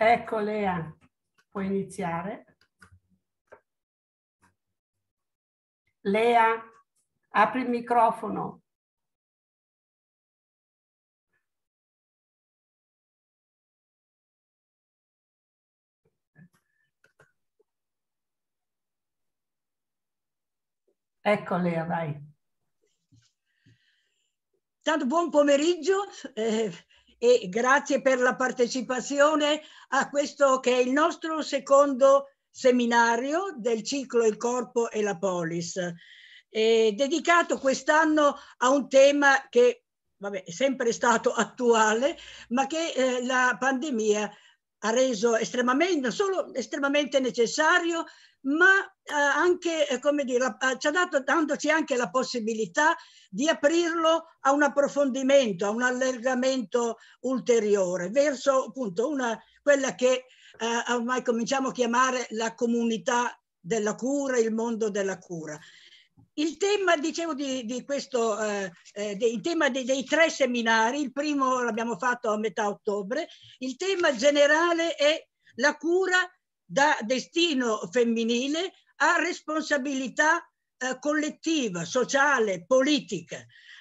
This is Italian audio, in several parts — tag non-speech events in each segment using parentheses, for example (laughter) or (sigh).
Ecco Lea, puoi iniziare. Lea, apri il microfono. Ecco Lea, vai. Tanto buon pomeriggio, eh, e grazie per la partecipazione a questo che è il nostro secondo seminario del ciclo Il corpo e la polis, eh, dedicato quest'anno a un tema che vabbè, è sempre stato attuale, ma che eh, la pandemia ha reso estremamente, non solo estremamente necessario, ma eh, anche, eh, come dire, eh, ci ha dato, dandoci anche la possibilità di aprirlo a un approfondimento, a un allargamento ulteriore, verso appunto una, quella che eh, ormai cominciamo a chiamare la comunità della cura, il mondo della cura. Il tema, dicevo, di, di questo, eh, eh de, il tema de, dei tre seminari, il primo l'abbiamo fatto a metà ottobre, il tema generale è la cura da destino femminile a responsabilità eh, collettiva, sociale, politica.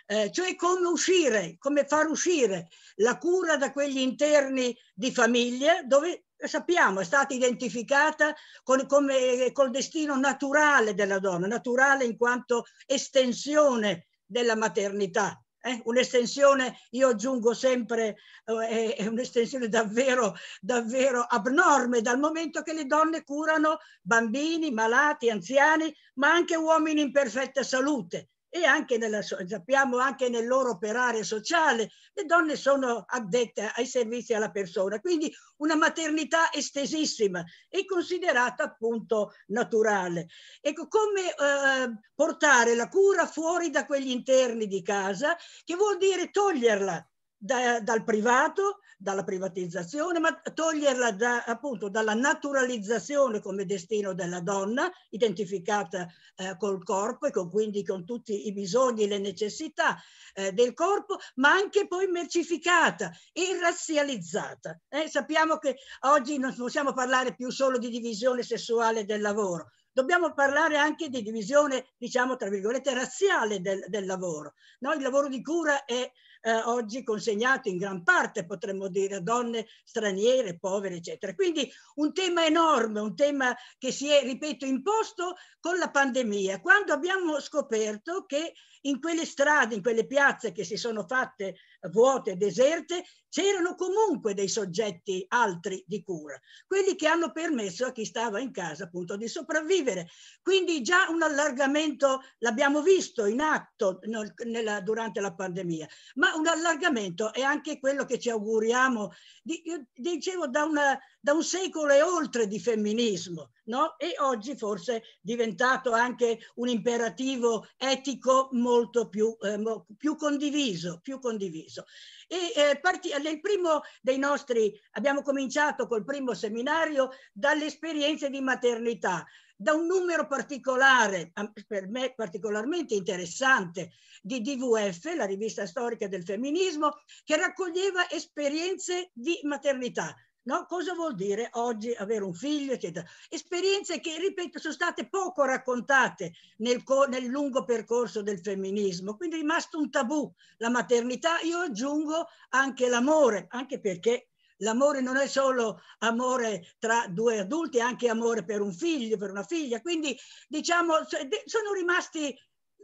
Eh, cioè come uscire, come far uscire la cura da quegli interni di famiglia dove eh, sappiamo è stata identificata con, come, col destino naturale della donna, naturale in quanto estensione della maternità eh, un'estensione, io aggiungo sempre, eh, eh, è un'estensione davvero, davvero abnorme dal momento che le donne curano bambini, malati, anziani, ma anche uomini in perfetta salute e anche nella, sappiamo anche nel loro operare sociale, le donne sono addette ai servizi alla persona, quindi una maternità estesissima e considerata appunto naturale. Ecco, come eh, portare la cura fuori da quegli interni di casa, che vuol dire toglierla da, dal privato, dalla privatizzazione, ma toglierla da, appunto dalla naturalizzazione come destino della donna, identificata eh, col corpo e con, quindi con tutti i bisogni e le necessità eh, del corpo, ma anche poi mercificata e razzializzata. Eh, sappiamo che oggi non possiamo parlare più solo di divisione sessuale del lavoro, Dobbiamo parlare anche di divisione, diciamo, tra virgolette, razziale del, del lavoro. No? Il lavoro di cura è eh, oggi consegnato in gran parte, potremmo dire, a donne straniere, povere, eccetera. Quindi un tema enorme, un tema che si è, ripeto, imposto con la pandemia, quando abbiamo scoperto che in quelle strade, in quelle piazze che si sono fatte vuote deserte, c'erano comunque dei soggetti altri di cura, quelli che hanno permesso a chi stava in casa appunto di sopravvivere. Quindi già un allargamento, l'abbiamo visto in atto nel, nella, durante la pandemia, ma un allargamento è anche quello che ci auguriamo, di, dicevo, da, una, da un secolo e oltre di femminismo no? e oggi forse è diventato anche un imperativo etico molto più, eh, più condiviso. Più condiviso. E, eh, parti- eh, nel primo dei nostri, abbiamo cominciato col primo seminario dalle esperienze di maternità da un numero particolare, per me particolarmente interessante, di DVF, la rivista storica del femminismo, che raccoglieva esperienze di maternità no? cosa vuol dire oggi avere un figlio, eccetera. Esperienze che, ripeto, sono state poco raccontate nel, nel lungo percorso del femminismo, quindi è rimasto un tabù. La maternità, io aggiungo anche l'amore, anche perché l'amore non è solo amore tra due adulti, è anche amore per un figlio, per una figlia. Quindi, diciamo, sono rimasti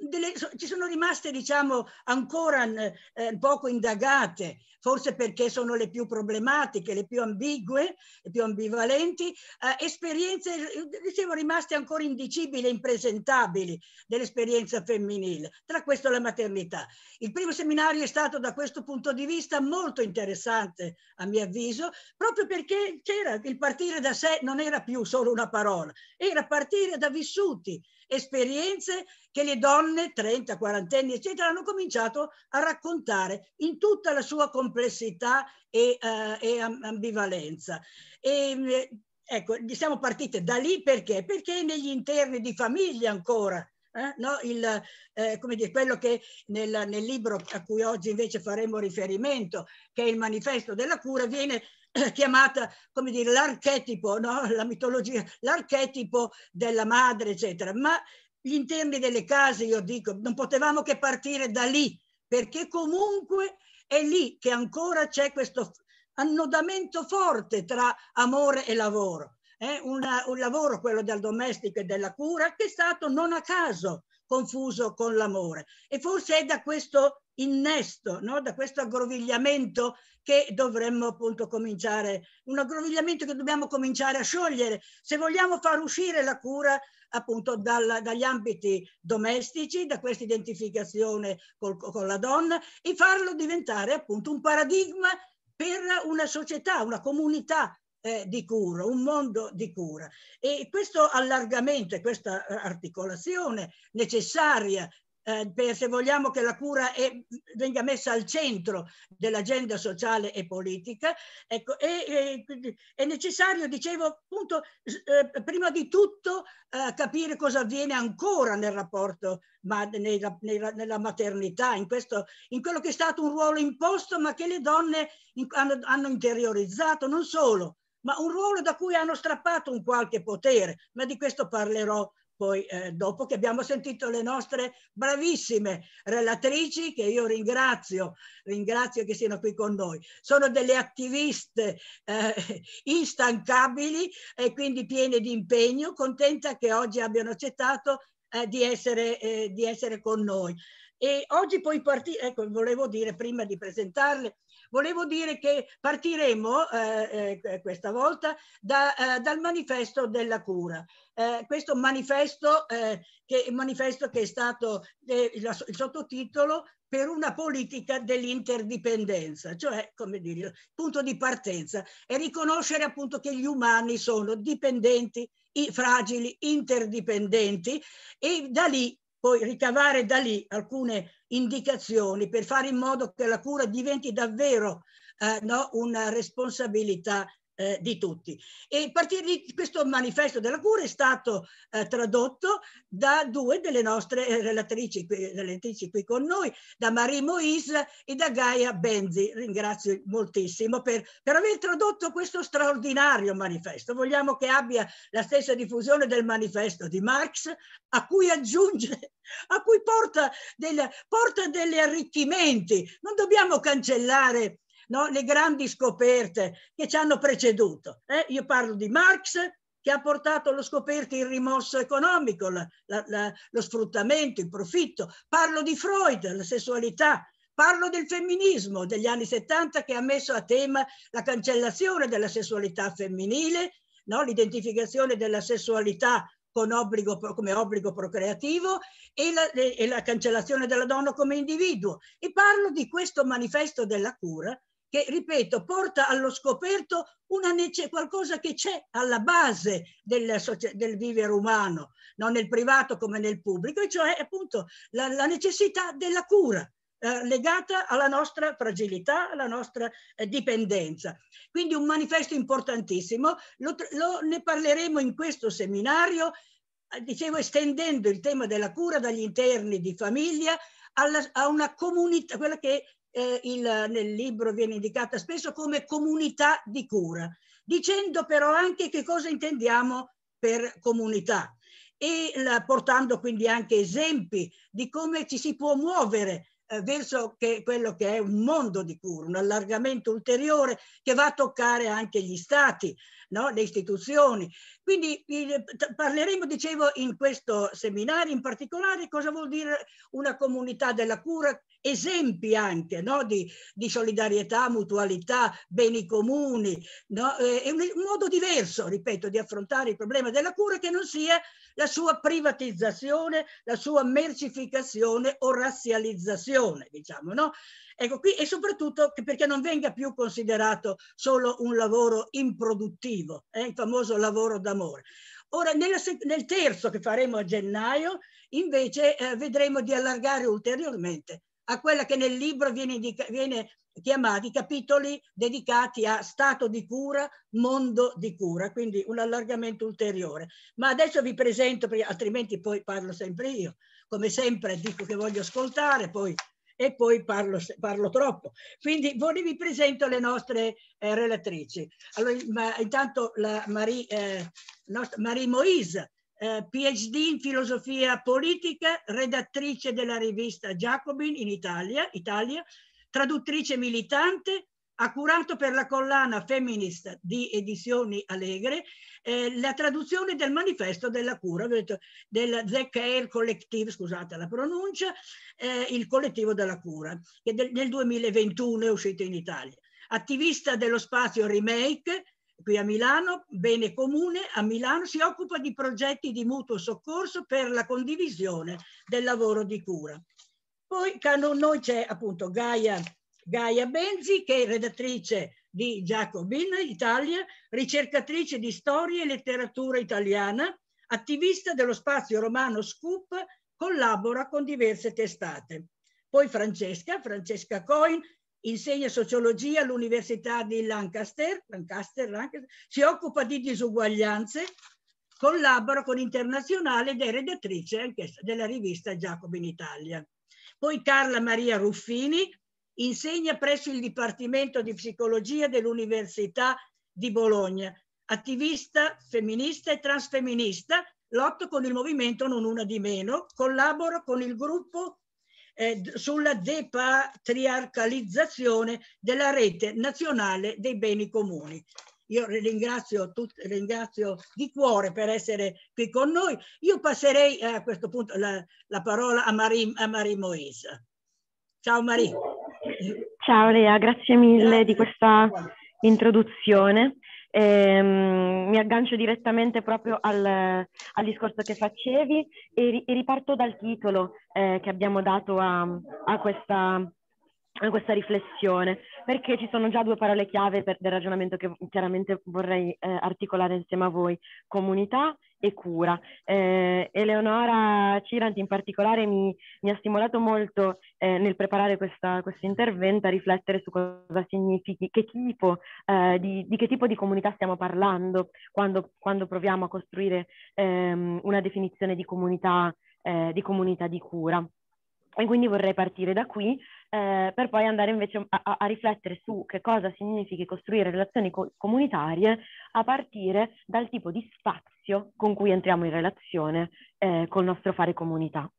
delle, ci sono rimaste diciamo ancora eh, poco indagate, forse perché sono le più problematiche, le più ambigue, le più ambivalenti, eh, esperienze eh, dicevo rimaste ancora indicibili e impresentabili dell'esperienza femminile, tra questo la maternità. Il primo seminario è stato da questo punto di vista molto interessante a mio avviso, proprio perché c'era il partire da sé non era più solo una parola, era partire da vissuti esperienze che le donne 30, 40 anni, eccetera, hanno cominciato a raccontare in tutta la sua complessità e, eh, e ambivalenza. E, eh, ecco, siamo partite da lì perché? Perché negli interni di famiglia ancora eh, no? il, eh, come dire, quello che nel, nel libro a cui oggi invece faremo riferimento, che è il manifesto della cura, viene (clears throat) chiamata, come dire, l'archetipo, no? (laughs) la mitologia, l'archetipo della madre, eccetera. Ma gli interni delle case, io dico, non potevamo che partire da lì, perché comunque è lì che ancora c'è questo annodamento forte tra amore e lavoro. Eh? Una, un lavoro, quello del domestico e della cura, che è stato non a caso confuso con l'amore. E forse è da questo innesto no? da questo aggrovigliamento che dovremmo appunto cominciare, un aggrovigliamento che dobbiamo cominciare a sciogliere se vogliamo far uscire la cura appunto dal, dagli ambiti domestici, da questa identificazione col, con la donna e farlo diventare appunto un paradigma per una società, una comunità eh, di cura, un mondo di cura. E questo allargamento e questa articolazione necessaria eh, se vogliamo che la cura è, venga messa al centro dell'agenda sociale e politica, ecco, è, è, è necessario, dicevo appunto, eh, prima di tutto eh, capire cosa avviene ancora nel rapporto ma nella, nella, nella maternità, in, questo, in, quello che è stato un ruolo imposto ma che le donne in, hanno, hanno interiorizzato, non solo, ma un ruolo da cui hanno strappato un qualche potere, ma di questo parlerò poi eh, dopo che abbiamo sentito le nostre bravissime relatrici, che io ringrazio, ringrazio che siano qui con noi. Sono delle attiviste eh, instancabili e quindi piene di impegno, contenta che oggi abbiano accettato eh, di, essere, eh, di essere con noi. E oggi poi partire, ecco, volevo dire prima di presentarle, Volevo dire che partiremo eh, eh, questa volta da, eh, dal manifesto della cura. Eh, questo manifesto, eh, che, manifesto che è stato eh, la, il sottotitolo per una politica dell'interdipendenza, cioè come dire, il punto di partenza è riconoscere appunto che gli umani sono dipendenti, fragili, interdipendenti e da lì poi ricavare da lì alcune indicazioni per fare in modo che la cura diventi davvero eh, no, una responsabilità eh, di tutti. E a partire di questo manifesto della cura è stato eh, tradotto da due delle nostre eh, relatrici, relatrici qui con noi, da Marie Moise e da Gaia Benzi. Ringrazio moltissimo per, per aver tradotto questo straordinario manifesto. Vogliamo che abbia la stessa diffusione del manifesto di Marx, a cui aggiunge, a cui porta degli arricchimenti. Non dobbiamo cancellare no? le grandi scoperte che ci hanno preceduto. Eh? Io parlo di Marx che ha portato allo scoperto il rimosso economico, la, la, la, lo sfruttamento, il profitto. Parlo di Freud, la sessualità, Parlo del femminismo degli anni 70 che ha messo a tema la cancellazione della sessualità femminile, no? l'identificazione della sessualità obbligo, come obbligo procreativo e la, e la cancellazione della donna come individuo. E parlo di questo manifesto della cura che, ripeto, porta allo scoperto una, qualcosa che c'è alla base del, del, vivere umano, non nel privato come nel pubblico, e cioè appunto la, la necessità della cura. Eh, legata alla nostra fragilità, alla nostra eh, dipendenza. Quindi un manifesto importantissimo, lo, lo, ne parleremo in questo seminario, eh, dicevo estendendo il tema della cura dagli interni di famiglia alla, a una comunità, quella che eh, il, nel libro viene indicata spesso come comunità di cura, dicendo però anche che cosa intendiamo per comunità e la, portando quindi anche esempi di come ci si può muovere eh, verso che, quello che è un mondo di cura, un allargamento ulteriore che va a toccare anche gli stati, no? le istituzioni. Quindi il, parleremo, dicevo, in questo seminario in particolare cosa vuol dire una comunità della cura, esempi anche no? di, di, solidarietà, mutualità, beni comuni, no? Eh, è un, un modo diverso, ripeto, di affrontare il problema della cura che non sia la sua privatizzazione, la sua mercificazione o razzializzazione, diciamo, no? Ecco qui e soprattutto perché non venga più considerato solo un lavoro improduttivo, eh, il famoso lavoro d'amore. Ora, nella, nel terzo che faremo a gennaio, invece, eh, vedremo di allargare ulteriormente a quella che nel libro viene, indica, viene chiamati capitoli dedicati a stato di cura, mondo di cura, quindi un allargamento ulteriore. Ma adesso vi presento, altrimenti poi parlo sempre io. Come sempre dico che voglio ascoltare, poi e poi parlo, parlo troppo. Quindi vi presento le nostre eh, relatrici. Allora, ma, intanto la Marie, eh, nostra, Marie Moise, eh, PhD in filosofia politica, redattrice della rivista Jacobin in Italia, Italia traduttrice militante, ha curato per la collana Feminist di Edizioni Allegre eh, la traduzione del manifesto della cura, detto, del The Care Collective, scusate la pronuncia, eh, il collettivo della cura, che del, nel 2021 è uscito in Italia. Attivista dello spazio Remake, qui a Milano, Bene Comune a Milano, si occupa di progetti di mutuo soccorso per la condivisione del lavoro di cura. Poi noi c'è appunto Gaia Gaia Benzi, che è redattrice di Giacobin Italia, ricercatrice di storia e letteratura italiana, attivista dello spazio romano Scoop, collabora con diverse testate. Poi Francesca, Francesca Coin, insegna sociologia all'Università di Lancaster, Lancaster, Lancaster, si occupa di disuguaglianze, collabora con Internazionale ed è redattrice anche della rivista Giacobin Italia. Poi Carla Maria Ruffini, Insegna presso il Dipartimento di Psicologia dell'Università di Bologna. Attivista femminista e transfemminista, lotto con il movimento Non Una di Meno, collaboro con il gruppo eh, sulla depatriarcalizzazione della rete nazionale dei beni comuni. Io ringrazio, tut, ringrazio di cuore per essere qui con noi. Io passerei eh, a questo punto la, la parola a Marie, a Marie Moisa. Ciao Marie. Ciao Lea, grazie mille di questa introduzione. Ehm, mi aggancio direttamente proprio al, al discorso che facevi e, ri, e riparto dal titolo eh, che abbiamo dato a, a, questa, a, questa, riflessione, perché ci sono già due parole chiave per, del ragionamento che chiaramente vorrei eh, articolare insieme a voi, comunità e cura. Eh, Eleonora Cirant in particolare mi, mi ha stimolato molto eh, nel preparare questo intervento a riflettere su cosa significhi, che tipo, eh, di, di, che tipo di comunità stiamo parlando quando, quando proviamo a costruire ehm, una definizione di comunità, eh, di comunità di cura. E quindi vorrei partire da qui eh, per poi andare invece a, a, riflettere su che cosa significhi costruire relazioni co- comunitarie a partire dal tipo di spazio con cui entriamo in relazione eh, col nostro fare comunità.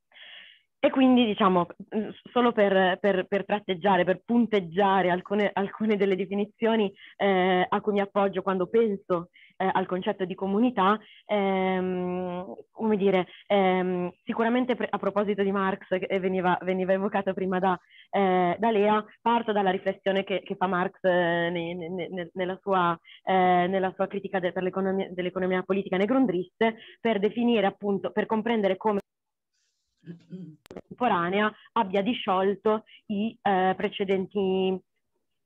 E quindi diciamo, mm, solo per, per, per tratteggiare, per punteggiare alcune, alcune delle definizioni eh, a cui mi appoggio quando penso eh, al concetto di comunità, ehm, come dire, ehm, sicuramente pre- a proposito di Marx che eh, veniva, veniva evocato prima da, eh, da, Lea, parto dalla riflessione che, che fa Marx eh, ne, ne, ne, nella, sua, eh, nella, sua, critica de, dell'economia, dell'economia politica negrondriste per definire appunto, per comprendere come contemporanea abbia disciolto i eh, precedenti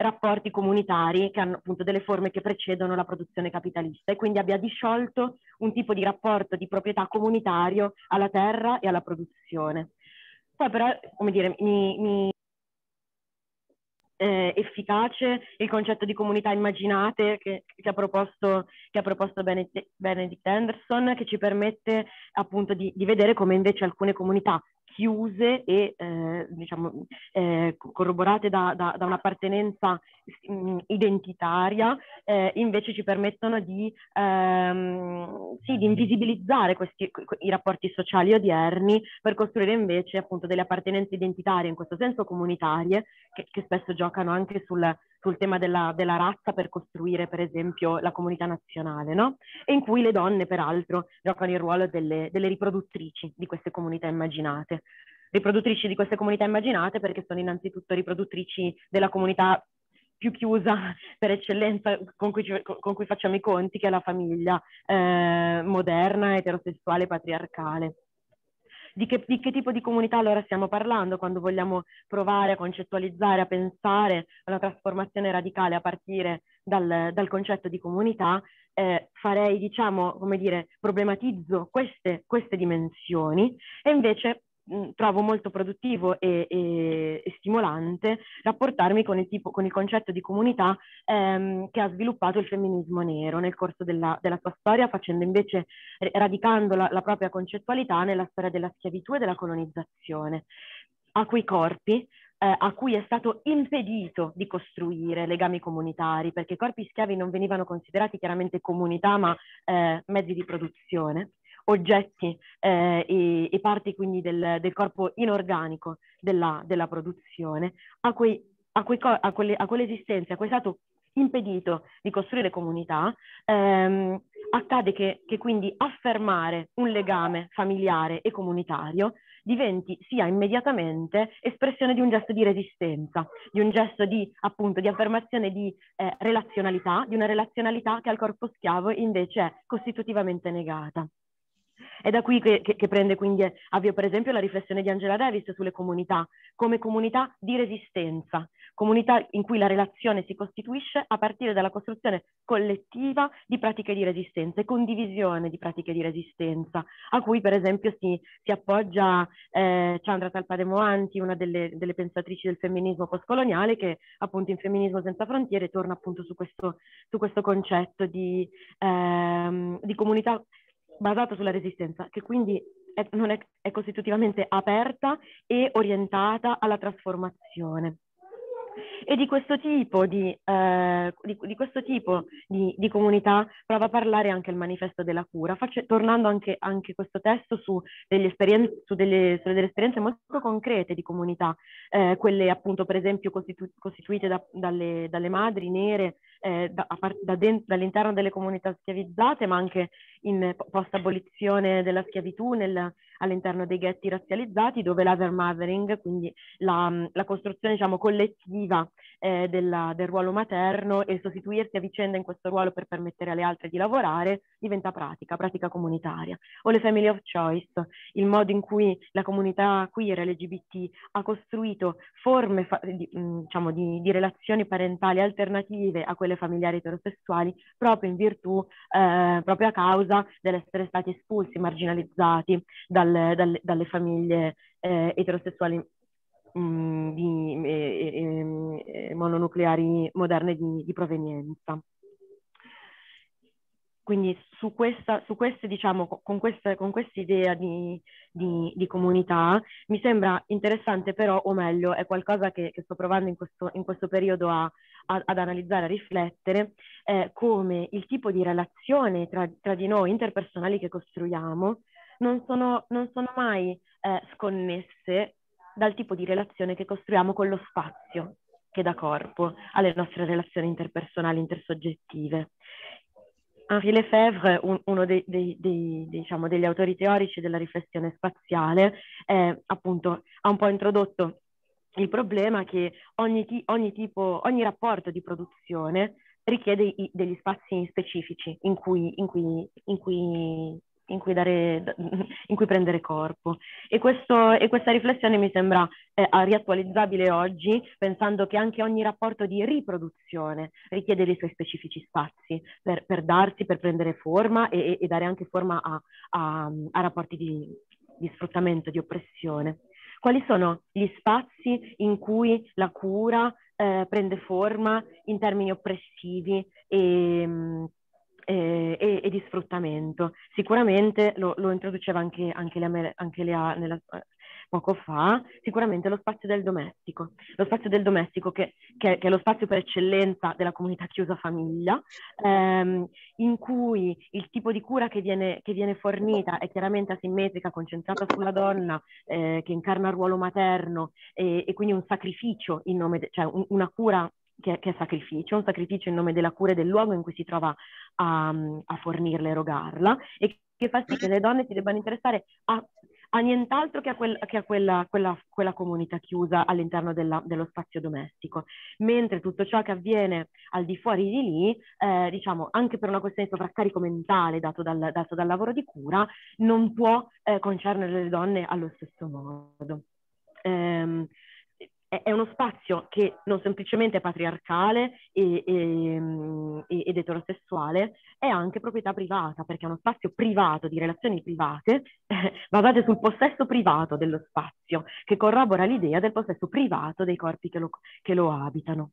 rapporti comunitari che hanno appunto delle forme che precedono la produzione capitalista e quindi abbia disciolto un tipo di rapporto di proprietà comunitario alla terra e alla produzione. Poi però, come dire, mi, mi eh, efficace il concetto di comunità immaginate che, che ha proposto, che ha proposto Benedict Anderson, che ci permette appunto di, di vedere come invece alcune comunità chiuse e eh, diciamo, eh, corroborate da, da, da un'appartenenza mh, identitaria, eh, invece ci permettono di, ehm, sì, di invisibilizzare questi, i rapporti sociali odierni per costruire invece appunto delle appartenenze identitarie, in questo senso comunitarie, che, che spesso giocano anche sul, sul tema della, della, razza per costruire per esempio la comunità nazionale, no? e in cui le donne peraltro giocano il ruolo delle, delle riproduttrici di queste comunità immaginate. Riproduttrici di queste comunità immaginate perché sono innanzitutto riproduttrici della comunità più chiusa (laughs) per eccellenza con cui, ci, con cui, facciamo i conti, che è la famiglia eh, moderna, eterosessuale, patriarcale di che, di che, tipo di comunità allora stiamo parlando quando vogliamo provare a concettualizzare, a pensare a una trasformazione radicale a partire dal, dal concetto di comunità, eh, farei, diciamo, come dire, problematizzo queste, queste dimensioni e invece Mm, trovo molto produttivo e, e, e, stimolante rapportarmi con il, tipo, con il concetto di comunità ehm, che ha sviluppato il femminismo nero nel corso della, della sua storia, facendo invece, radicando la, la propria concettualità nella storia della schiavitù e della colonizzazione, a quei corpi eh, a cui è stato impedito di costruire legami comunitari, perché i corpi schiavi non venivano considerati chiaramente comunità, ma eh, mezzi di produzione oggetti eh, e, e, parti quindi del, del corpo inorganico della, della produzione, a, quei, a, quei co- a, quelle, a quell'esistenza, a quel stato impedito di costruire comunità, ehm, accade che, che, quindi affermare un legame familiare e comunitario diventi sia immediatamente espressione di un gesto di resistenza, di un gesto di appunto di affermazione di eh, relazionalità, di una relazionalità che al corpo schiavo invece è costitutivamente negata. È da qui che, che, che prende quindi avvio per esempio la riflessione di Angela Davis sulle comunità, come comunità di resistenza, comunità in cui la relazione si costituisce a partire dalla costruzione collettiva di pratiche di resistenza e condivisione di pratiche di resistenza, a cui per esempio si, si appoggia eh, Chandra Talpademoanti, una delle, delle pensatrici del femminismo postcoloniale che appunto in Femminismo senza frontiere torna appunto su questo, su questo concetto di, ehm, di comunità basata sulla resistenza, che quindi è, non è, è costitutivamente aperta e orientata alla trasformazione. E di questo tipo di, eh, di, di, questo tipo di, di, comunità prova a parlare anche il manifesto della cura, Faccio, tornando anche, anche questo testo su, esperien- su, delle, su, delle, esperienze molto concrete di comunità, eh, quelle appunto per esempio costitu- costituite da, dalle, dalle, madri nere eh, da, da dent- dall'interno delle comunità schiavizzate, ma anche in post-abolizione della schiavitù nel, all'interno dei ghetti razzializzati, dove l'overmothering, quindi la, la, costruzione diciamo, collettiva eh, della, del ruolo materno e sostituirsi a vicenda in questo ruolo per permettere alle altre di lavorare, diventa pratica, pratica comunitaria. O le family of choice, il modo in cui la comunità queer LGBT ha costruito forme fa- di, diciamo, di, di relazioni parentali alternative a quelle quelle familiari eterosessuali proprio in virtù, eh, proprio a causa dell'essere stati espulsi, marginalizzati dal, dal, dalle famiglie eh, eterosessuali mh, mm, di, eh, eh, mm, eh, mononucleari moderne di, di provenienza. Quindi su questa, su queste, diciamo, con questa con idea di, di, di, comunità mi sembra interessante però, o meglio, è qualcosa che, che sto provando in questo, in questo periodo a, a, ad analizzare, a riflettere, eh, come il tipo di relazione tra, tra, di noi interpersonali che costruiamo non sono, non sono mai eh, sconnesse dal tipo di relazione che costruiamo con lo spazio che dà corpo alle nostre relazioni interpersonali, intersoggettive. Henri Lefebvre, un, uno dei, dei, dei, diciamo, degli autori teorici della riflessione spaziale, eh, appunto, ha un po' introdotto il problema che ogni, ti, ogni, tipo, ogni rapporto di produzione richiede i, degli spazi specifici in cui, in cui, in cui in cui, dare, (laughs) in cui prendere corpo. E, questo, e, questa riflessione mi sembra eh, riattualizzabile oggi, pensando che anche ogni rapporto di riproduzione richiede dei suoi specifici spazi per, per darsi, per prendere forma e, e dare anche forma a, a, a rapporti di, di sfruttamento, di oppressione. Quali sono gli spazi in cui la cura eh, prende forma in termini oppressivi e, eh, e, e, di sfruttamento. Sicuramente, lo, lo introduceva anche, anche Lea, anche Lea nella, eh, poco fa, sicuramente lo spazio del domestico. Lo spazio del domestico che, che, che è lo spazio per eccellenza della comunità chiusa famiglia, ehm, in cui il tipo di cura che viene, che viene, fornita è chiaramente asimmetrica, concentrata sulla donna eh, che incarna il ruolo materno e, e, quindi un sacrificio in nome, de, cioè un, una cura che, che, è sacrificio, un sacrificio in nome della cura e del luogo in cui si trova a, a fornirla, erogarla, e che fa sì che le donne si debbano interessare a, a nient'altro che a, quel, che a quella, quella, quella, comunità chiusa all'interno della, dello spazio domestico, mentre tutto ciò che avviene al di fuori di lì, eh, diciamo, anche per una questione di sovraccarico mentale dato dal, dato dal lavoro di cura, non può eh, concernere le donne allo stesso modo. Ehm, è, uno spazio che non semplicemente è patriarcale e, mm, e, ed eterosessuale, è anche proprietà privata, perché è uno spazio privato, di relazioni private, eh, (laughs) basate sul possesso privato dello spazio, che corrobora l'idea del possesso privato dei corpi che lo, che lo abitano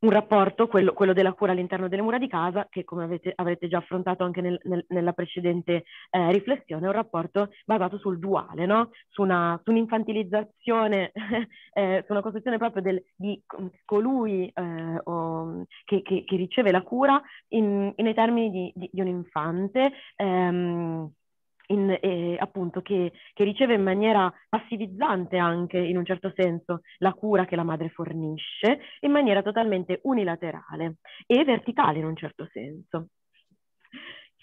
un rapporto, quello, quello, della cura all'interno delle mura di casa, che come avete, avrete già affrontato anche nel, nel, nella precedente eh, riflessione, è un rapporto basato sul duale, no? su, una, su, un'infantilizzazione, (laughs) eh, su una costruzione proprio del, di colui eh, o, che, che, che, riceve la cura in, nei termini di, di, di un infante. Ehm, in, eh, appunto, che, che, riceve in maniera passivizzante anche, in un certo senso, la cura che la madre fornisce, in maniera totalmente unilaterale e verticale in un certo senso.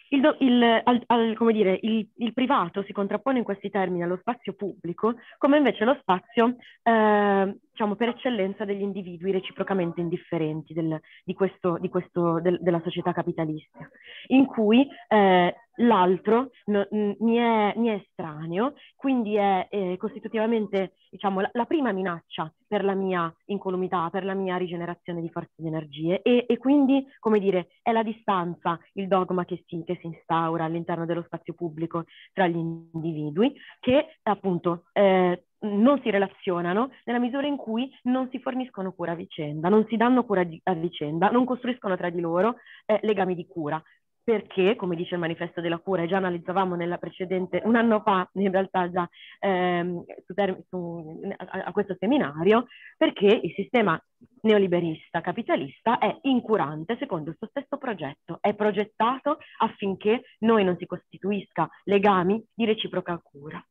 Il, il, al, al, dire, il, il privato si contrappone in questi termini allo spazio pubblico, come invece lo spazio eh, diciamo, per eccellenza degli individui reciprocamente indifferenti del, di questo, di questo, del, della società capitalista, in cui eh, l'altro no, mi, è, mi, è, estraneo, quindi è eh, costitutivamente diciamo, la, la, prima minaccia per la mia incolumità, per la mia rigenerazione di forze di energie e, e quindi, come dire, è la distanza, il dogma che si, che si, instaura all'interno dello spazio pubblico tra gli individui che appunto eh, non si relazionano nella misura in cui non si forniscono cura a vicenda, non si danno cura a vicenda, non costruiscono tra di loro eh, legami di cura. Perché, come dice il manifesto della cura, e già analizzavamo nella precedente, un anno fa in realtà già ehm, su, su, a, a questo seminario, perché il sistema neoliberista capitalista è incurante secondo il suo stesso progetto, è progettato affinché noi non si costituisca legami di reciproca cura.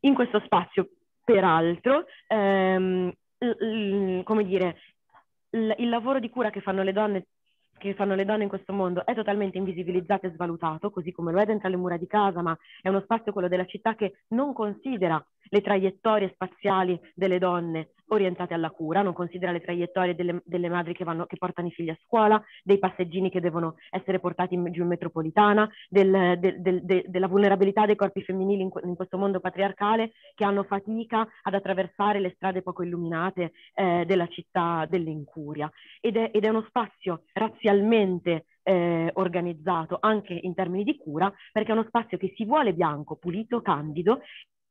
In questo spazio, peraltro, ehm, l- l- come dire, l- il lavoro di cura che fanno le donne che fanno le donne in questo mondo è totalmente invisibilizzato e svalutato, così come lo è dentro le mura di casa, ma è uno spazio quello della città che non considera le traiettorie spaziali delle donne, orientate alla cura, non considera le traiettorie delle, delle madri che, vanno, che, portano i figli a scuola, dei passeggini che devono essere portati in, giù in metropolitana, del, del, del, della vulnerabilità dei corpi femminili in, in, questo mondo patriarcale che hanno fatica ad attraversare le strade poco illuminate eh, della città dell'incuria. Ed è, ed è uno spazio razzialmente eh, organizzato anche in termini di cura, perché è uno spazio che si vuole bianco, pulito, candido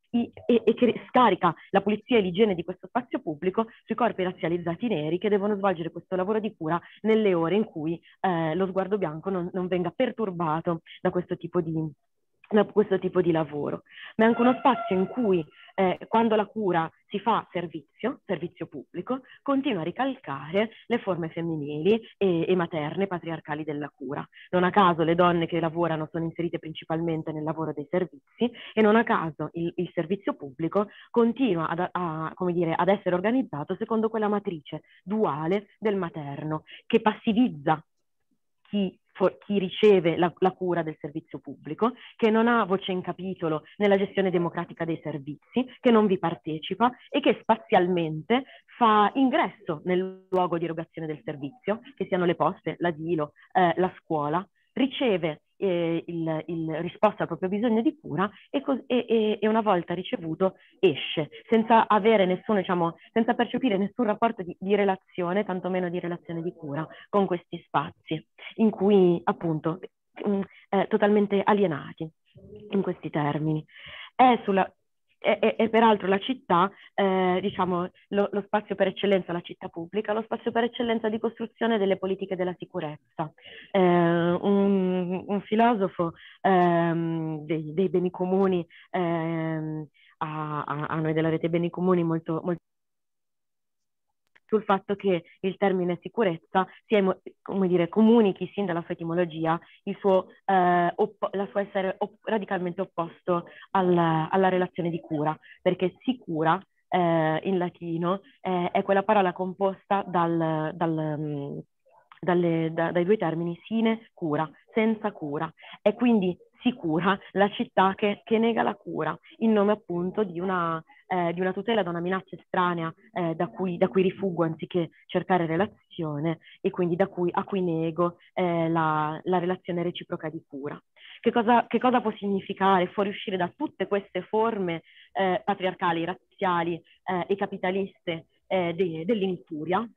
e, e, che scarica la pulizia e l'igiene di questo spazio pubblico sui corpi razzializzati neri che devono svolgere questo lavoro di cura nelle ore in cui eh, lo sguardo bianco non, non venga perturbato da questo tipo di, questo tipo di lavoro, ma è anche uno spazio in cui eh, quando la cura si fa servizio, servizio pubblico, continua a ricalcare le forme femminili e, e, materne patriarcali della cura. Non a caso le donne che lavorano sono inserite principalmente nel lavoro dei servizi e non a caso il, il servizio pubblico continua ad, a, dire, ad essere organizzato secondo quella matrice duale del materno che passivizza chi for- chi riceve la, la cura del servizio pubblico, che non ha voce in capitolo nella gestione democratica dei servizi, che non vi partecipa e che spazialmente fa ingresso nel luogo di erogazione del servizio, che siano le poste, l'asilo, eh, la scuola, riceve eh, il, il, risposta al proprio bisogno di cura e, cos- e, e, una volta ricevuto esce, senza avere nessuno, diciamo, senza percepire nessun rapporto di, di relazione, tantomeno di relazione di cura con questi spazi in cui appunto mm, eh, totalmente alienati in questi termini. È sulla, e, e, e, peraltro la città, eh, diciamo, lo, lo, spazio per eccellenza, la città pubblica, lo spazio per eccellenza di costruzione delle politiche della sicurezza. Eh, un, un, filosofo ehm, dei, dei, beni comuni, ehm, a, a, noi della rete beni comuni molto, molto sul fatto che il termine sicurezza sia, come dire, comunichi sin dalla sua etimologia il suo, eh, oppo- la sua essere op- radicalmente opposto alla, alla relazione di cura, perché sicura eh, in latino eh, è quella parola composta dal, dal, mm, dalle, da, dai due termini sine cura, senza cura. E quindi sicura, la città che, che, nega la cura, in nome appunto di una, eh, di una tutela da una minaccia estranea eh, da, cui, da, cui, rifugo anziché cercare relazione e quindi cui, a cui nego eh, la, la, relazione reciproca di cura. Che cosa, che cosa, può significare fuoriuscire da tutte queste forme eh, patriarcali, razziali eh, e capitaliste eh, de, dell'incuria?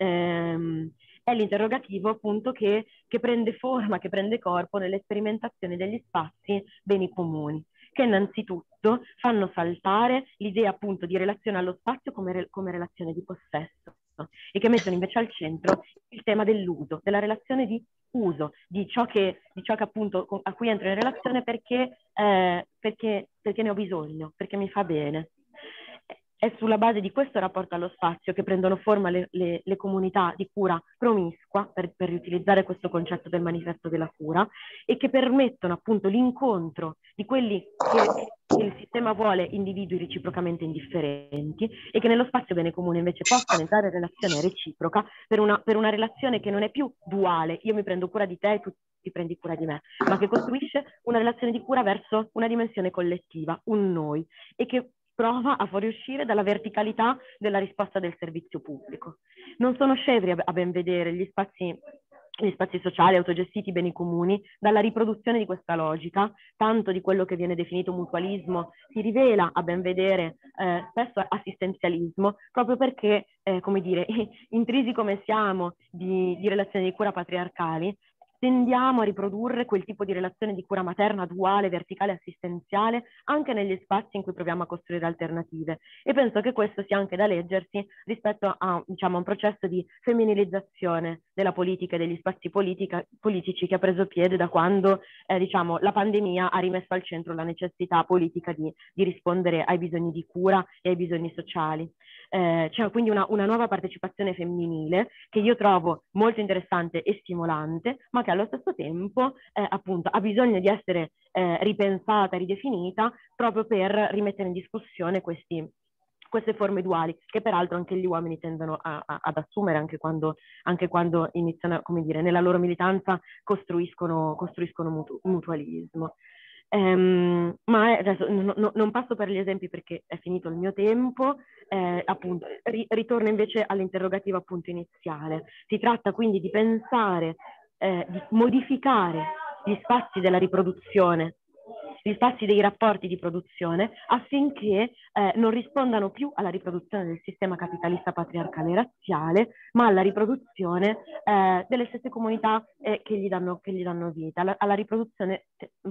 Ehm, è l'interrogativo appunto che, che prende forma, che prende corpo nelle sperimentazioni degli spazi beni comuni che innanzitutto fanno saltare l'idea appunto di relazione allo spazio come, re- come, relazione di possesso e che mettono invece al centro il tema dell'uso, della relazione di uso, di ciò che, di ciò che appunto a cui entro in relazione perché, eh, perché, perché ne ho bisogno, perché mi fa bene. È sulla base di questo rapporto allo spazio che prendono forma le, le, le comunità di cura promiscua, per, per, riutilizzare questo concetto del manifesto della cura, e che permettono appunto l'incontro di quelli che, che il sistema vuole individui reciprocamente indifferenti e che nello spazio bene comune invece possano entrare in relazione reciproca per una, per una relazione che non è più duale, io mi prendo cura di te e tu ti prendi cura di me, ma che costruisce una relazione di cura verso una dimensione collettiva, un noi, e che prova a fuoriuscire dalla verticalità della risposta del servizio pubblico. Non sono scevri a ben vedere gli spazi, gli spazi sociali, autogestiti, beni comuni, dalla riproduzione di questa logica, tanto di quello che viene definito mutualismo, si rivela a ben vedere eh, spesso assistenzialismo, proprio perché, eh, come dire, (laughs) intrisi come siamo di, di relazioni di cura patriarcali, tendiamo a riprodurre quel tipo di relazione di cura materna duale, verticale, assistenziale anche negli spazi in cui proviamo a costruire alternative e penso che questo sia anche da leggersi rispetto a diciamo, un processo di femminilizzazione della politica e degli spazi politica, politici che ha preso piede da quando eh, diciamo, la pandemia ha rimesso al centro la necessità politica di, di rispondere ai bisogni di cura e ai bisogni sociali. Eh, c'è quindi una, una nuova partecipazione femminile che io trovo molto interessante e stimolante, ma che che allo stesso tempo eh, appunto ha bisogno di essere eh, ripensata, ridefinita, proprio per rimettere in discussione questi, queste forme duali, che peraltro anche gli uomini tendono a, a, ad assumere anche quando, anche quando, iniziano, come dire, nella loro militanza costruiscono, costruiscono mutu- mutualismo. Um, ma eh, adesso no, no, non passo per gli esempi perché è finito il mio tempo, eh, appunto, ri, ritorno invece all'interrogativa appunto iniziale. Si tratta quindi di pensare eh, di modificare gli spazi della riproduzione, gli spazi dei rapporti di produzione affinché eh, non rispondano più alla riproduzione del sistema capitalista patriarcale e razziale, ma alla riproduzione eh, delle stesse comunità eh, che, gli danno, che, gli danno, vita, alla, alla riproduzione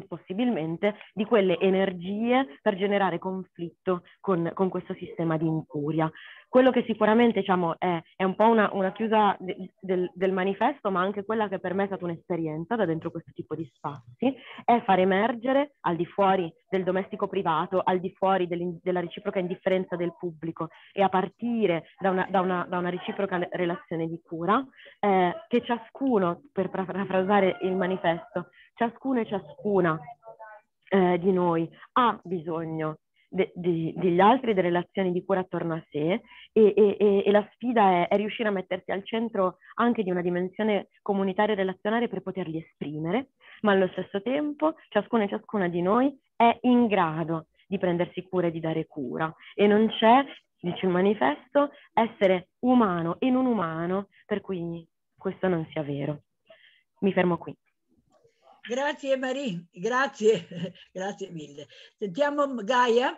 possibilmente di quelle energie per generare conflitto con, con questo sistema di incuria quello che sicuramente diciamo, è, è, un po' una, una chiusa de, del, del, manifesto, ma anche quella che per me è stata un'esperienza da dentro questo tipo di spazi, è far emergere al di fuori del domestico privato, al di fuori della reciproca indifferenza del pubblico e a partire da una, da una, da una reciproca relazione di cura, eh, che ciascuno, per parafrasare il manifesto, ciascuno e ciascuna eh, di noi ha bisogno de, de, degli altri, delle relazioni di cura attorno a sé e, e, e la sfida è, è, riuscire a mettersi al centro anche di una dimensione comunitaria e relazionale per poterli esprimere, ma allo stesso tempo ciascuno e ciascuna di noi è in grado di prendersi cura e di dare cura e non c'è, dice il manifesto, essere umano e non umano per cui questo non sia vero. Mi fermo qui. Grazie Marie, grazie, (laughs) grazie mille. Sentiamo Gaia.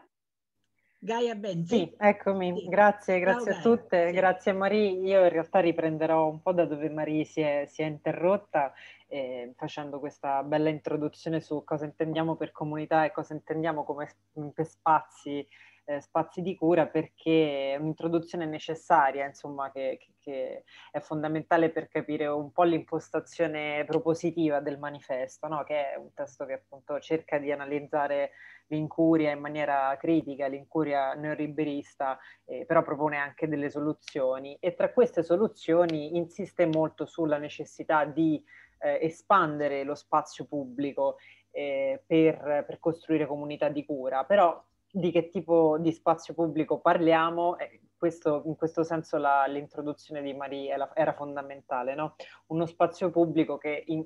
Gaia Benzi. Sì, eccomi, sì. grazie, grazie Ciao, a tutte, sì. grazie a Marie. Io in realtà riprenderò un po' da dove Marie si è, si è interrotta eh, facendo questa bella introduzione su cosa intendiamo per comunità e cosa intendiamo come, per spazi eh, spazi di cura perché è un'introduzione necessaria, insomma, che, che, è fondamentale per capire un po' l'impostazione propositiva del manifesto, no? che è un testo che appunto cerca di analizzare l'incuria in maniera critica, l'incuria neoliberista, eh, però propone anche delle soluzioni e tra queste soluzioni insiste molto sulla necessità di eh, espandere lo spazio pubblico eh, per, per, costruire comunità di cura, però di che tipo di spazio pubblico parliamo, questo, in questo senso la, l'introduzione di Marie era, era fondamentale, no? uno spazio pubblico che in,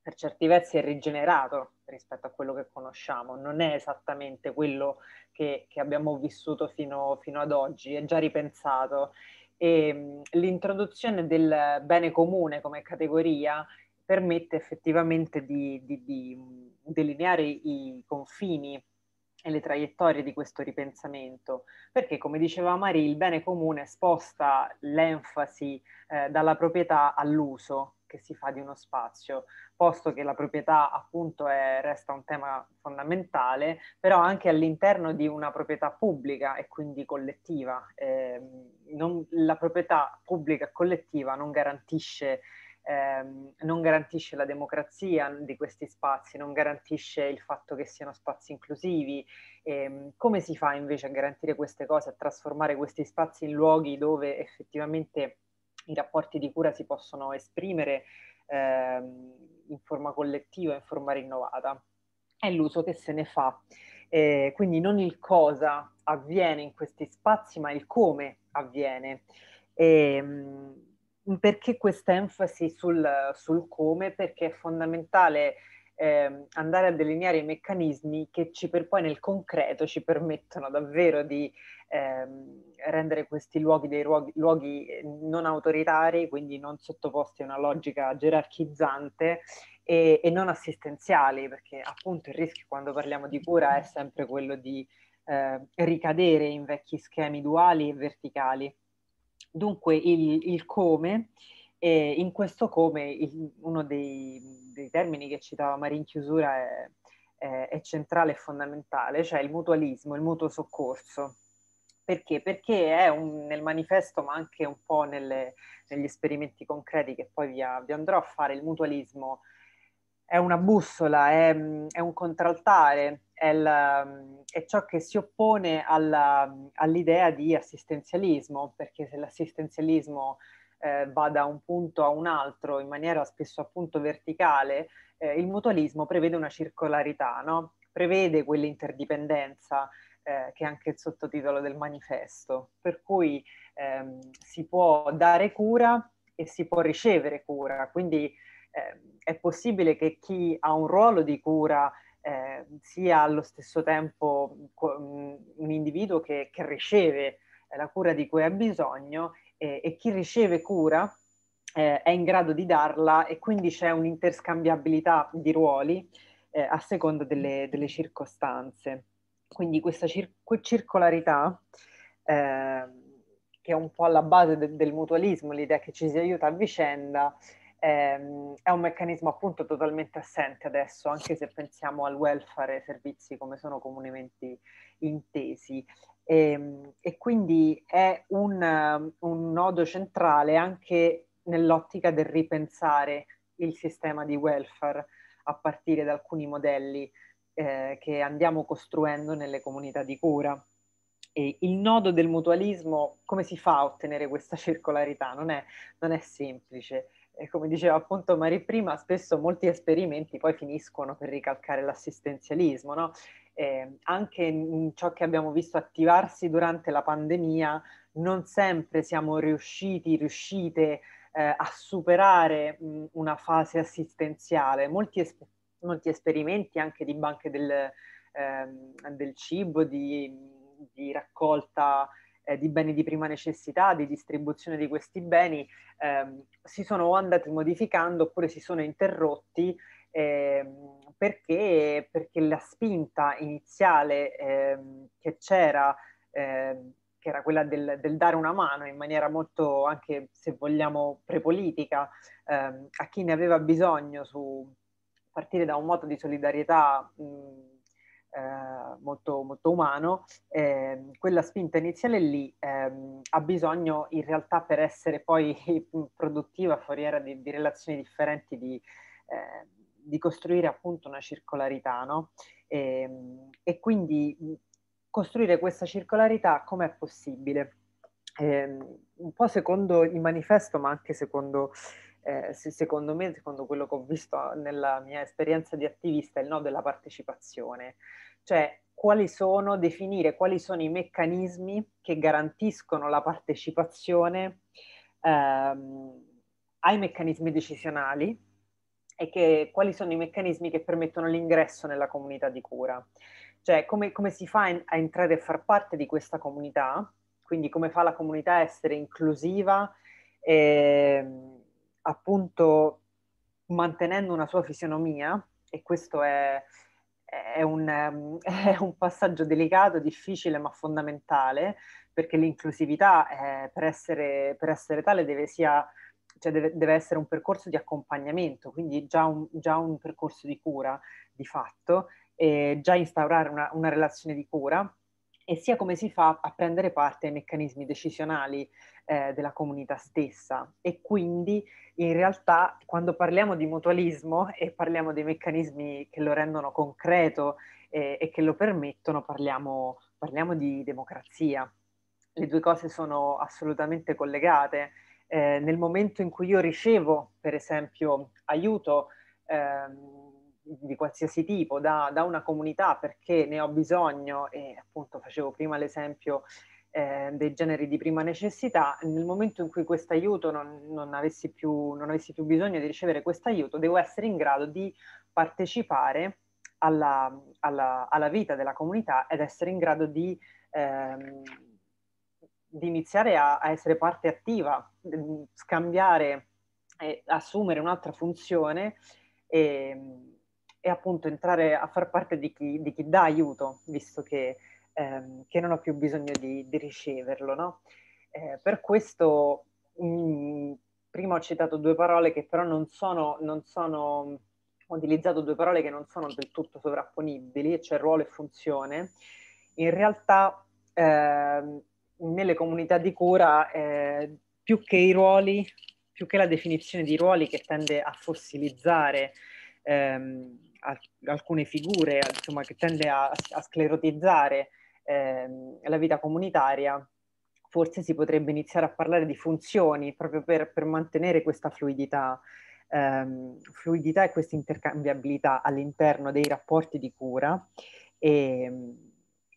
per certi versi è rigenerato rispetto a quello che conosciamo, non è esattamente quello che, che abbiamo vissuto fino, fino, ad oggi, è già ripensato. E, ehm, l'introduzione del bene comune come categoria permette effettivamente di, di, di delineare i confini e le traiettorie di questo ripensamento, perché come diceva Marie, il bene comune sposta l'enfasi eh, dalla proprietà all'uso che si fa di uno spazio, posto che la proprietà appunto è, resta un tema fondamentale, però anche all'interno di una proprietà pubblica e quindi collettiva. Eh, non, la proprietà pubblica e collettiva non garantisce ehm, non garantisce la democrazia di questi spazi, non garantisce il fatto che siano spazi inclusivi. Ehm, come si fa invece a garantire queste cose, a trasformare questi spazi in luoghi dove effettivamente i rapporti di cura si possono esprimere ehm, in forma collettiva, in forma rinnovata? È l'uso che se ne fa. Eh, quindi non il cosa avviene in questi spazi, ma il come avviene. E, ehm, perché questa enfasi sul, sul, come? Perché è fondamentale eh, andare a delineare i meccanismi che ci per poi nel concreto ci permettono davvero di ehm, rendere questi luoghi dei luoghi, luoghi, non autoritari, quindi non sottoposti a una logica gerarchizzante e, e, non assistenziali, perché appunto il rischio quando parliamo di cura è sempre quello di eh, ricadere in vecchi schemi duali e verticali. Dunque il, il come, eh, in questo come il, uno dei, dei, termini che citava Maria in chiusura è, è, è, centrale e fondamentale, cioè il mutualismo, il mutuo soccorso. Perché? Perché è un, nel manifesto, ma anche un po' nelle, negli esperimenti concreti che poi vi, vi andrò a fare, il mutualismo è una bussola, è, è un contraltare è, la, mm, è ciò che si oppone alla, mm, all'idea di assistenzialismo, perché se l'assistenzialismo eh, va da un punto a un altro in maniera spesso appunto verticale, eh, il mutualismo prevede una circolarità, no? prevede quell'interdipendenza eh, che è anche il sottotitolo del manifesto, per cui ehm, si può dare cura e si può ricevere cura, quindi eh, è possibile che chi ha un ruolo di cura eh, sia allo stesso tempo mhmm, mhmm, un individuo che, che riceve eh, la cura di cui ha bisogno eh, e chi riceve cura eh, è in grado di darla e quindi c'è un'interscambiabilità di ruoli eh, a seconda delle, delle, circostanze. Quindi questa cir- circolarità, ehm, che è un po' alla base de- del mutualismo, l'idea che ci si aiuta a vicenda, Ehm, è un meccanismo appunto totalmente assente adesso, anche se pensiamo al welfare e ai servizi come sono comunemente intesi. E, ehm, e quindi è un, un nodo centrale anche nell'ottica del ripensare il sistema di welfare a partire da alcuni modelli eh, che andiamo costruendo nelle comunità di cura. E il nodo del mutualismo, come si fa a ottenere questa circolarità? Non è, non è semplice e come diceva appunto Mari prima, spesso molti esperimenti poi finiscono per ricalcare l'assistenzialismo, no? Eh, anche ciò che abbiamo visto attivarsi durante la pandemia, non sempre siamo riusciti, riuscite eh, a superare mh, mm, una fase assistenziale. Molti, es- molti, esperimenti anche di banche del, ehm, del cibo, di, di raccolta eh, di beni di prima necessità, di distribuzione di questi beni, ehm, si sono andati modificando oppure si sono interrotti ehm, perché, perché, la spinta iniziale ehm, che c'era, ehm, che era quella del, del, dare una mano in maniera molto anche se vogliamo prepolitica ehm, a chi ne aveva bisogno su partire da un moto di solidarietà. Mh, eh, molto, molto, umano, eh, quella spinta iniziale lì ehm, ha bisogno in realtà per essere poi (laughs) produttiva, foriera di, di relazioni differenti, di, eh, di, costruire appunto una circolarità, no? E, ehm, e quindi costruire questa circolarità com'è possibile? Ehm, un po' secondo il manifesto, ma anche secondo eh, se secondo me, secondo quello che ho visto nella mia esperienza di attivista, il no della partecipazione cioè quali sono, definire quali sono i meccanismi che garantiscono la partecipazione ehm, ai meccanismi decisionali e che, quali sono i meccanismi che permettono l'ingresso nella comunità di cura. Cioè come, come si fa in, a entrare e far parte di questa comunità, quindi come fa la comunità a essere inclusiva e ehm, appunto mantenendo una sua fisionomia e questo è, è un, ehm, (laughs) è un, passaggio delicato, difficile ma fondamentale, perché l'inclusività eh, per, essere, per, essere, tale deve, sia, cioè deve, deve, essere un percorso di accompagnamento, quindi già un, già un percorso di cura di fatto, e già instaurare una, una relazione di cura e sia come si fa a prendere parte ai meccanismi decisionali eh, della comunità stessa. E quindi in realtà quando parliamo di mutualismo e parliamo dei meccanismi che lo rendono concreto eh, e che lo permettono, parliamo, parliamo, di democrazia. Le due cose sono assolutamente collegate. Eh, nel momento in cui io ricevo, per esempio, aiuto, ehm, di qualsiasi tipo da, da, una comunità perché ne ho bisogno e appunto facevo prima l'esempio eh, dei generi di prima necessità, nel momento in cui questo aiuto non, non, avessi più, non avessi più bisogno di ricevere questo aiuto, devo essere in grado di partecipare alla, alla, alla vita della comunità ed essere in grado di, ehm, di iniziare a, a essere parte attiva, mm, scambiare e assumere un'altra funzione. E, ehm, e appunto entrare a far parte di chi, di chi dà aiuto, visto che, ehm, che, non ho più bisogno di, di riceverlo. No? Eh, per questo, mh, mm, prima ho citato due parole che però non sono, non sono, ho utilizzato due parole che non sono del tutto sovrapponibili, cioè ruolo e funzione. In realtà eh, nelle comunità di cura eh, più che i ruoli, più che la definizione di ruoli che tende a fossilizzare ehm, alcune figure insomma, che tende a, a sclerotizzare ehm, la vita comunitaria, forse si potrebbe iniziare a parlare di funzioni proprio per, per mantenere questa fluidità, ehm, fluidità e questa intercambiabilità all'interno dei rapporti di cura e,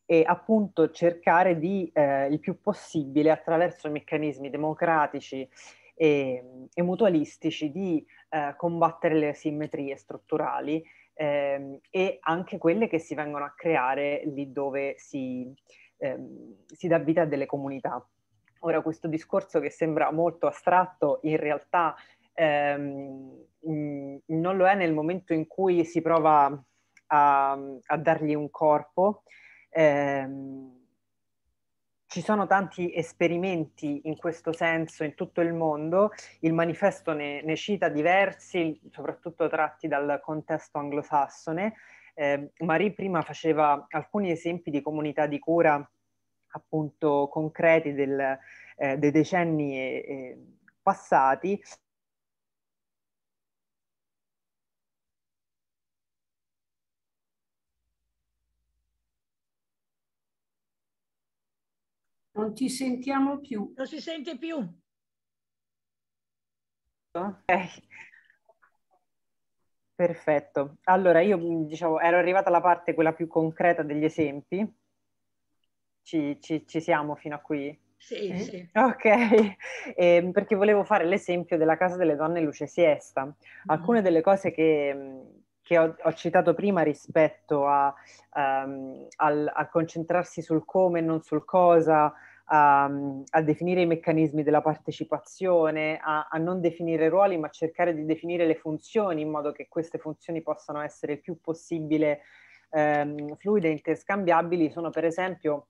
e appunto cercare di eh, il più possibile attraverso meccanismi democratici e, e mutualistici di eh, combattere le asimmetrie strutturali ehm, e anche quelle che si vengono a creare lì dove si, ehm, si dà vita a delle comunità. Ora questo discorso che sembra molto astratto in realtà ehm, non lo è nel momento in cui si prova a, a dargli un corpo. Ehm, ci sono tanti esperimenti in questo senso in tutto il mondo, il manifesto ne, ne cita diversi, soprattutto tratti dal contesto anglosassone. Eh, Marie prima faceva alcuni esempi di comunità di cura appunto concreti del, eh, dei decenni e, passati Non ti sentiamo più. Non si sente più. Ok. Perfetto. Allora, io mm, diciamo, ero arrivata alla parte quella più concreta degli esempi. Ci, ci, ci siamo fino a qui? Sì, eh? sì. Ok, (laughs) eh, perché volevo fare l'esempio della Casa delle Donne Luce Siesta. Mm-hmm. Alcune delle cose che, mm, che ho, ho, citato prima rispetto a, um, al, al, concentrarsi sul come e non sul cosa, a, ehm, a definire i meccanismi della partecipazione, a, a, non definire ruoli, ma cercare di definire le funzioni in modo che queste funzioni possano essere il più possibile ehm, fluide e interscambiabili, sono per esempio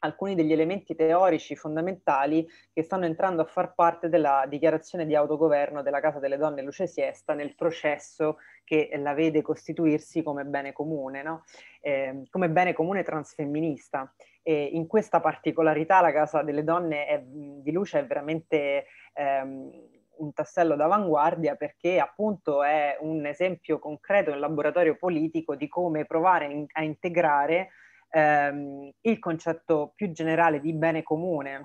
alcuni degli elementi teorici fondamentali che stanno entrando a far parte della dichiarazione di autogoverno della Casa delle Donne Luce Siesta nel processo che la vede costituirsi come bene comune, no? eh, come bene comune transfemminista. E in questa particolarità la Casa delle Donne è, di Luce è veramente... Ehm, un tassello d'avanguardia perché appunto è un esempio concreto, un laboratorio politico di come provare in- a integrare ehm, il concetto più generale di bene comune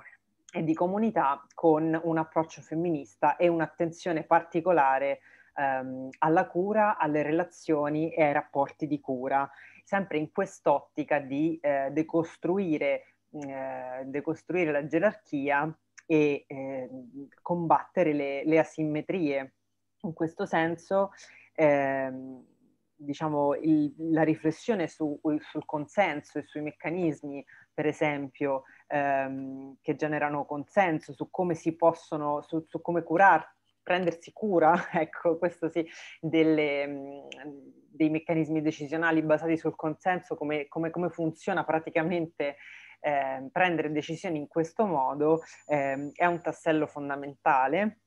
e di comunità con un approccio femminista e un'attenzione particolare ehm, alla cura, alle relazioni e ai rapporti di cura, sempre in quest'ottica di eh, decostruire, mm, eh, decostruire, la gerarchia e eh, combattere le, le, asimmetrie. In questo senso, ehm, diciamo, il, la riflessione su, sul consenso e sui meccanismi, per esempio, ehm, che generano consenso, su come si possono, su, su come curarsi prendersi cura, (laughs) ecco, questo sì, delle, mm, dei meccanismi decisionali basati sul consenso, come, come, come funziona praticamente eh, prendere decisioni in questo modo, eh, è un tassello fondamentale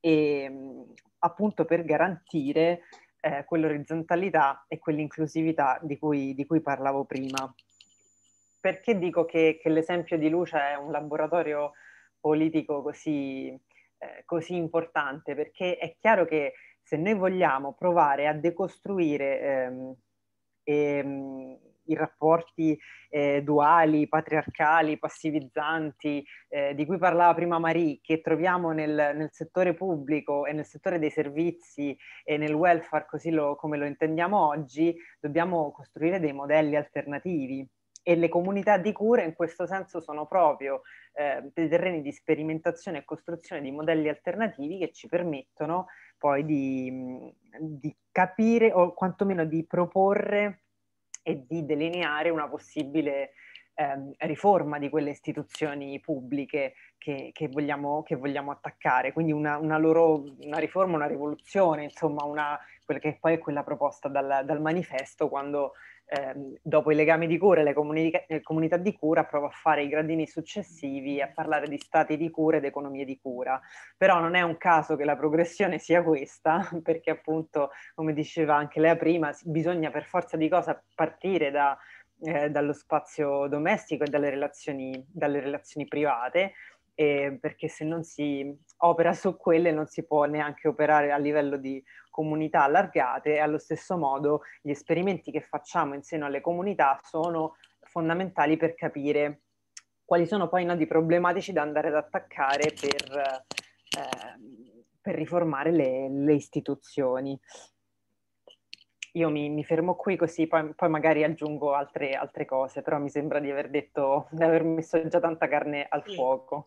e mm, appunto per garantire eh, quell'orizzontalità e quell'inclusività di cui, di cui, parlavo prima. Perché dico che, che l'esempio di Lucia è un laboratorio politico così, eh, così importante? Perché è chiaro che se noi vogliamo provare a decostruire ehm, e, ehm, i rapporti eh, duali, patriarcali, passivizzanti, eh, di cui parlava prima Marie, che troviamo nel, nel, settore pubblico e nel settore dei servizi e nel welfare, così lo, come lo intendiamo oggi, dobbiamo costruire dei modelli alternativi. E le comunità di cura in questo senso sono proprio eh, dei terreni di sperimentazione e costruzione di modelli alternativi che ci permettono poi di, di capire o quantomeno di proporre e di delineare una possibile ehm, riforma di quelle istituzioni pubbliche che, che, vogliamo, che vogliamo, attaccare. Quindi una, una, loro, una, riforma, una rivoluzione, insomma, una, quella che poi è quella proposta dal, dal manifesto quando Ehm, dopo i legami di cura e le comunica- comunità di cura, provo a fare i gradini successivi a parlare di stati di cura ed economie di cura. Però non è un caso che la progressione sia questa, (laughs) perché appunto, come diceva anche lei prima, bisogna per forza di cosa partire da, eh, dallo spazio domestico e dalle relazioni, dalle relazioni private eh, perché se non si opera su quelle non si può neanche operare a livello di comunità allargate e allo stesso modo gli esperimenti che facciamo in seno alle comunità sono fondamentali per capire quali sono poi i nodi problematici da andare ad attaccare per, eh, per riformare le, le istituzioni io mi, mi fermo qui così poi, poi magari aggiungo altre, altre, cose, però mi sembra di aver detto, di aver messo già tanta carne al sì. fuoco.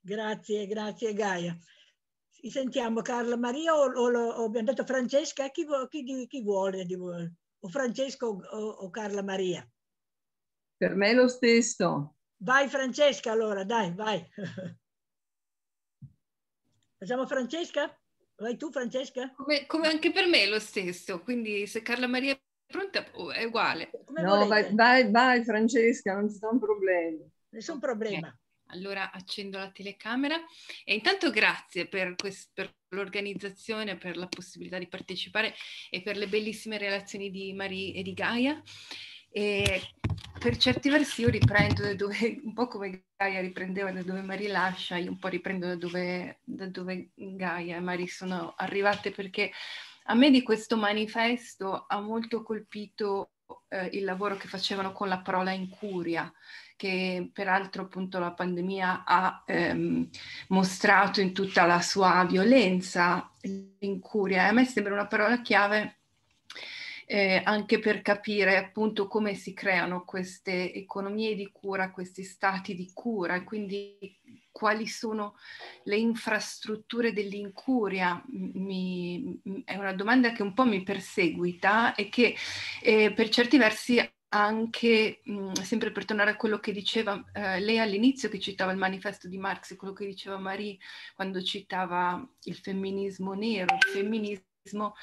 Grazie, grazie Gaia. sentiamo Carla Maria o, o, o abbiamo detto Francesca? Chi, chi, chi vuole? O Francesco o, o Carla Maria? Per me è lo stesso. Vai Francesca allora, dai, vai. (laughs) Facciamo Francesca? Vai tu Francesca? Come, come, anche per me è lo stesso, quindi se Carla Maria è pronta oh, è uguale. Come no, vai, vai, vai, Francesca, non ci sono problemi. Nessun problema. Okay. Allora accendo la telecamera e intanto grazie per, quest- per, l'organizzazione, per la possibilità di partecipare e per le bellissime relazioni di Marie e di Gaia. E per certi versi io riprendo da dove, (laughs) un po' come Gaia riprendeva da dove Mari lascia, io un po' riprendo da dove, da dove Gaia e Mari sono arrivate perché a me di questo manifesto ha molto colpito eh, il lavoro che facevano con la parola incuria, che peraltro appunto la pandemia ha ehm, mostrato in tutta la sua violenza, l'incuria. E a me sembra una parola chiave eh, anche per capire appunto come si creano queste economie di cura, questi stati di cura e quindi quali sono le infrastrutture dell'incuria? Mi, è una domanda che un po' mi perseguita e che eh, per certi versi anche, mh, sempre per tornare a quello che diceva eh, lei all'inizio, che citava il manifesto di Marx, e quello che diceva Marie quando citava il femminismo nero, il femminismo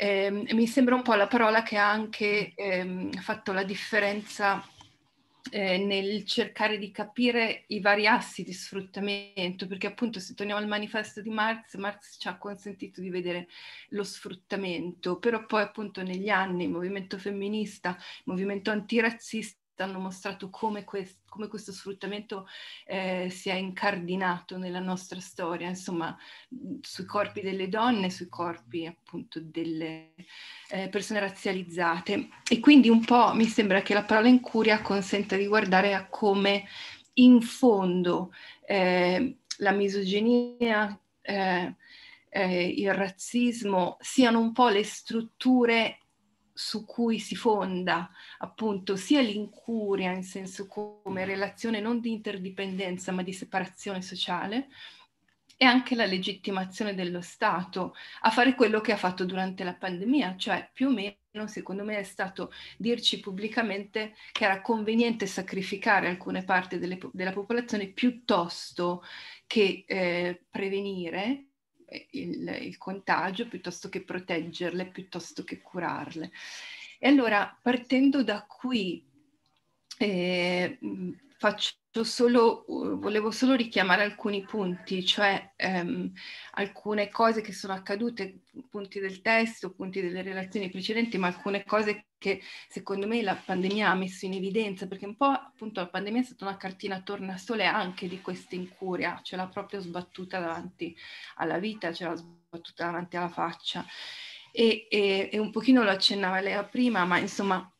eh, mi sembra un po' la parola che ha anche eh, fatto la differenza eh, nel cercare di capire i vari assi di sfruttamento, perché appunto se torniamo al manifesto di Marx, Marx ci ha consentito di vedere lo sfruttamento, però poi appunto negli anni il movimento femminista, il movimento antirazzista hanno mostrato come, quest, come questo sfruttamento eh, si è incardinato nella nostra storia, insomma, sui corpi delle donne, sui corpi appunto delle eh, persone razzializzate. E quindi un po' mi sembra che la parola incuria consenta di guardare a come in fondo eh, la misoginia, eh, eh, il razzismo siano un po' le strutture su cui si fonda appunto sia l'incuria in senso come mm. relazione non di interdipendenza ma di separazione sociale e anche la legittimazione dello Stato a fare quello che ha fatto durante la pandemia, cioè più o meno secondo me è stato dirci pubblicamente che era conveniente sacrificare alcune parti delle, della popolazione piuttosto che eh, prevenire il, il contagio, piuttosto che proteggerle, piuttosto che curarle. E allora, partendo da qui, eh, faccio solo, volevo solo richiamare alcuni punti, cioè ehm, alcune cose che sono accadute, punti del testo, punti delle relazioni precedenti, ma alcune cose che secondo me la pandemia ha messo in evidenza, perché un po' appunto la pandemia è stata una cartina tornasole anche di questa incuria, ce l'ha proprio sbattuta davanti alla vita, ce l'ha sbattuta davanti alla faccia. E, e, e un pochino lo accennava lei prima, ma insomma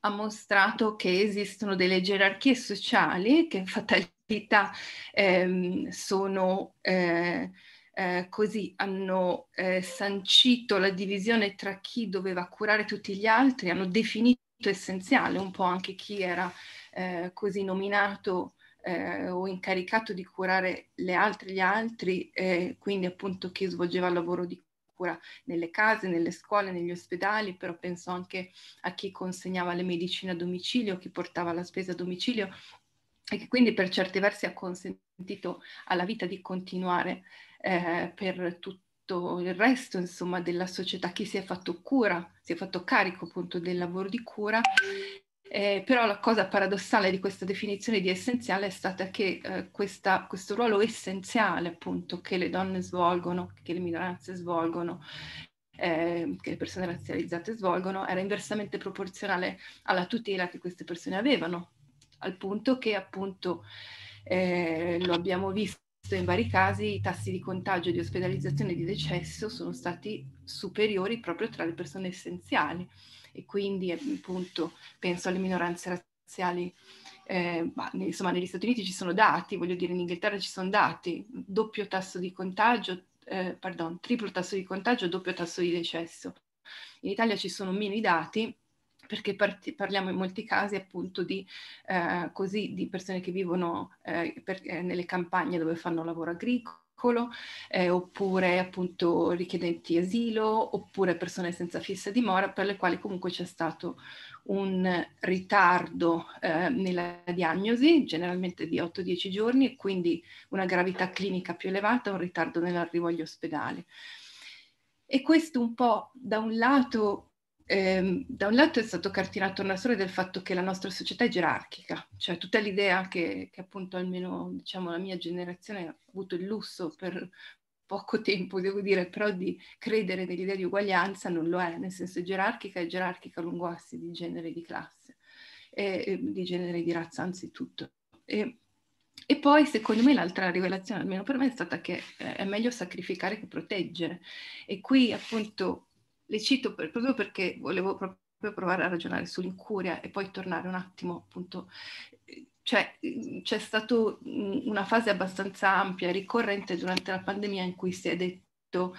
ha mostrato che esistono delle gerarchie sociali che in fatalità ehm, sono eh, eh, così hanno eh, sancito la divisione tra chi doveva curare tutti gli altri, hanno definito essenziale un po' anche chi era eh, così nominato eh, o incaricato di curare le altre, gli altri, eh, quindi appunto chi svolgeva il lavoro di cura nelle case, nelle scuole, negli ospedali, però penso anche a chi consegnava le medicine a domicilio, chi portava la spesa a domicilio e che quindi per certi versi ha consentito alla vita di continuare eh, per tutto il resto insomma della società, chi si è fatto cura, si è fatto carico appunto del lavoro di cura eh, però la cosa paradossale di questa definizione di essenziale è stata che eh, questa, questo ruolo essenziale appunto che le donne svolgono, che le minoranze svolgono, eh, che le persone razzializzate svolgono, era inversamente proporzionale alla tutela che queste persone avevano, al punto che appunto eh, lo abbiamo visto in vari casi i tassi di contagio, di ospedalizzazione e di decesso sono stati superiori proprio tra le persone essenziali e quindi appunto penso alle minoranze razziali. Eh, ma, insomma, negli Stati Uniti ci sono dati, voglio dire, in Inghilterra ci sono dati, doppio tasso di contagio, eh, pardon, triplo tasso di contagio, doppio tasso di decesso. In Italia ci sono meno dati, perché parti- parliamo in molti casi appunto di, eh, così, di persone che vivono eh, per, eh, nelle campagne dove fanno lavoro agricolo eh, oppure appunto richiedenti asilo, oppure persone senza fissa dimora, per le quali comunque c'è stato un ritardo eh, nella diagnosi, generalmente di 8-10 giorni, e quindi una gravità clinica più elevata, un ritardo nell'arrivo agli ospedali. E questo un po' da un lato ehm, da un lato è stato cartina tornasole del fatto che la nostra società è gerarchica, cioè tutta l'idea che, che appunto almeno diciamo, la mia generazione ha avuto il lusso per poco tempo, devo dire, però di credere nell'idea di uguaglianza non lo è, nel senso gerarchica e gerarchica lungo assi di genere e di classe, e, e, di genere e di razza anzitutto. E, e poi, secondo me, l'altra rivelazione, almeno per me, è stata che è meglio sacrificare che proteggere. E qui, appunto, le cito per, proprio perché volevo proprio provare a ragionare sull'incuria e poi tornare un attimo appunto cioè c'è stata una fase abbastanza ampia, e ricorrente durante la pandemia in cui si è detto detto,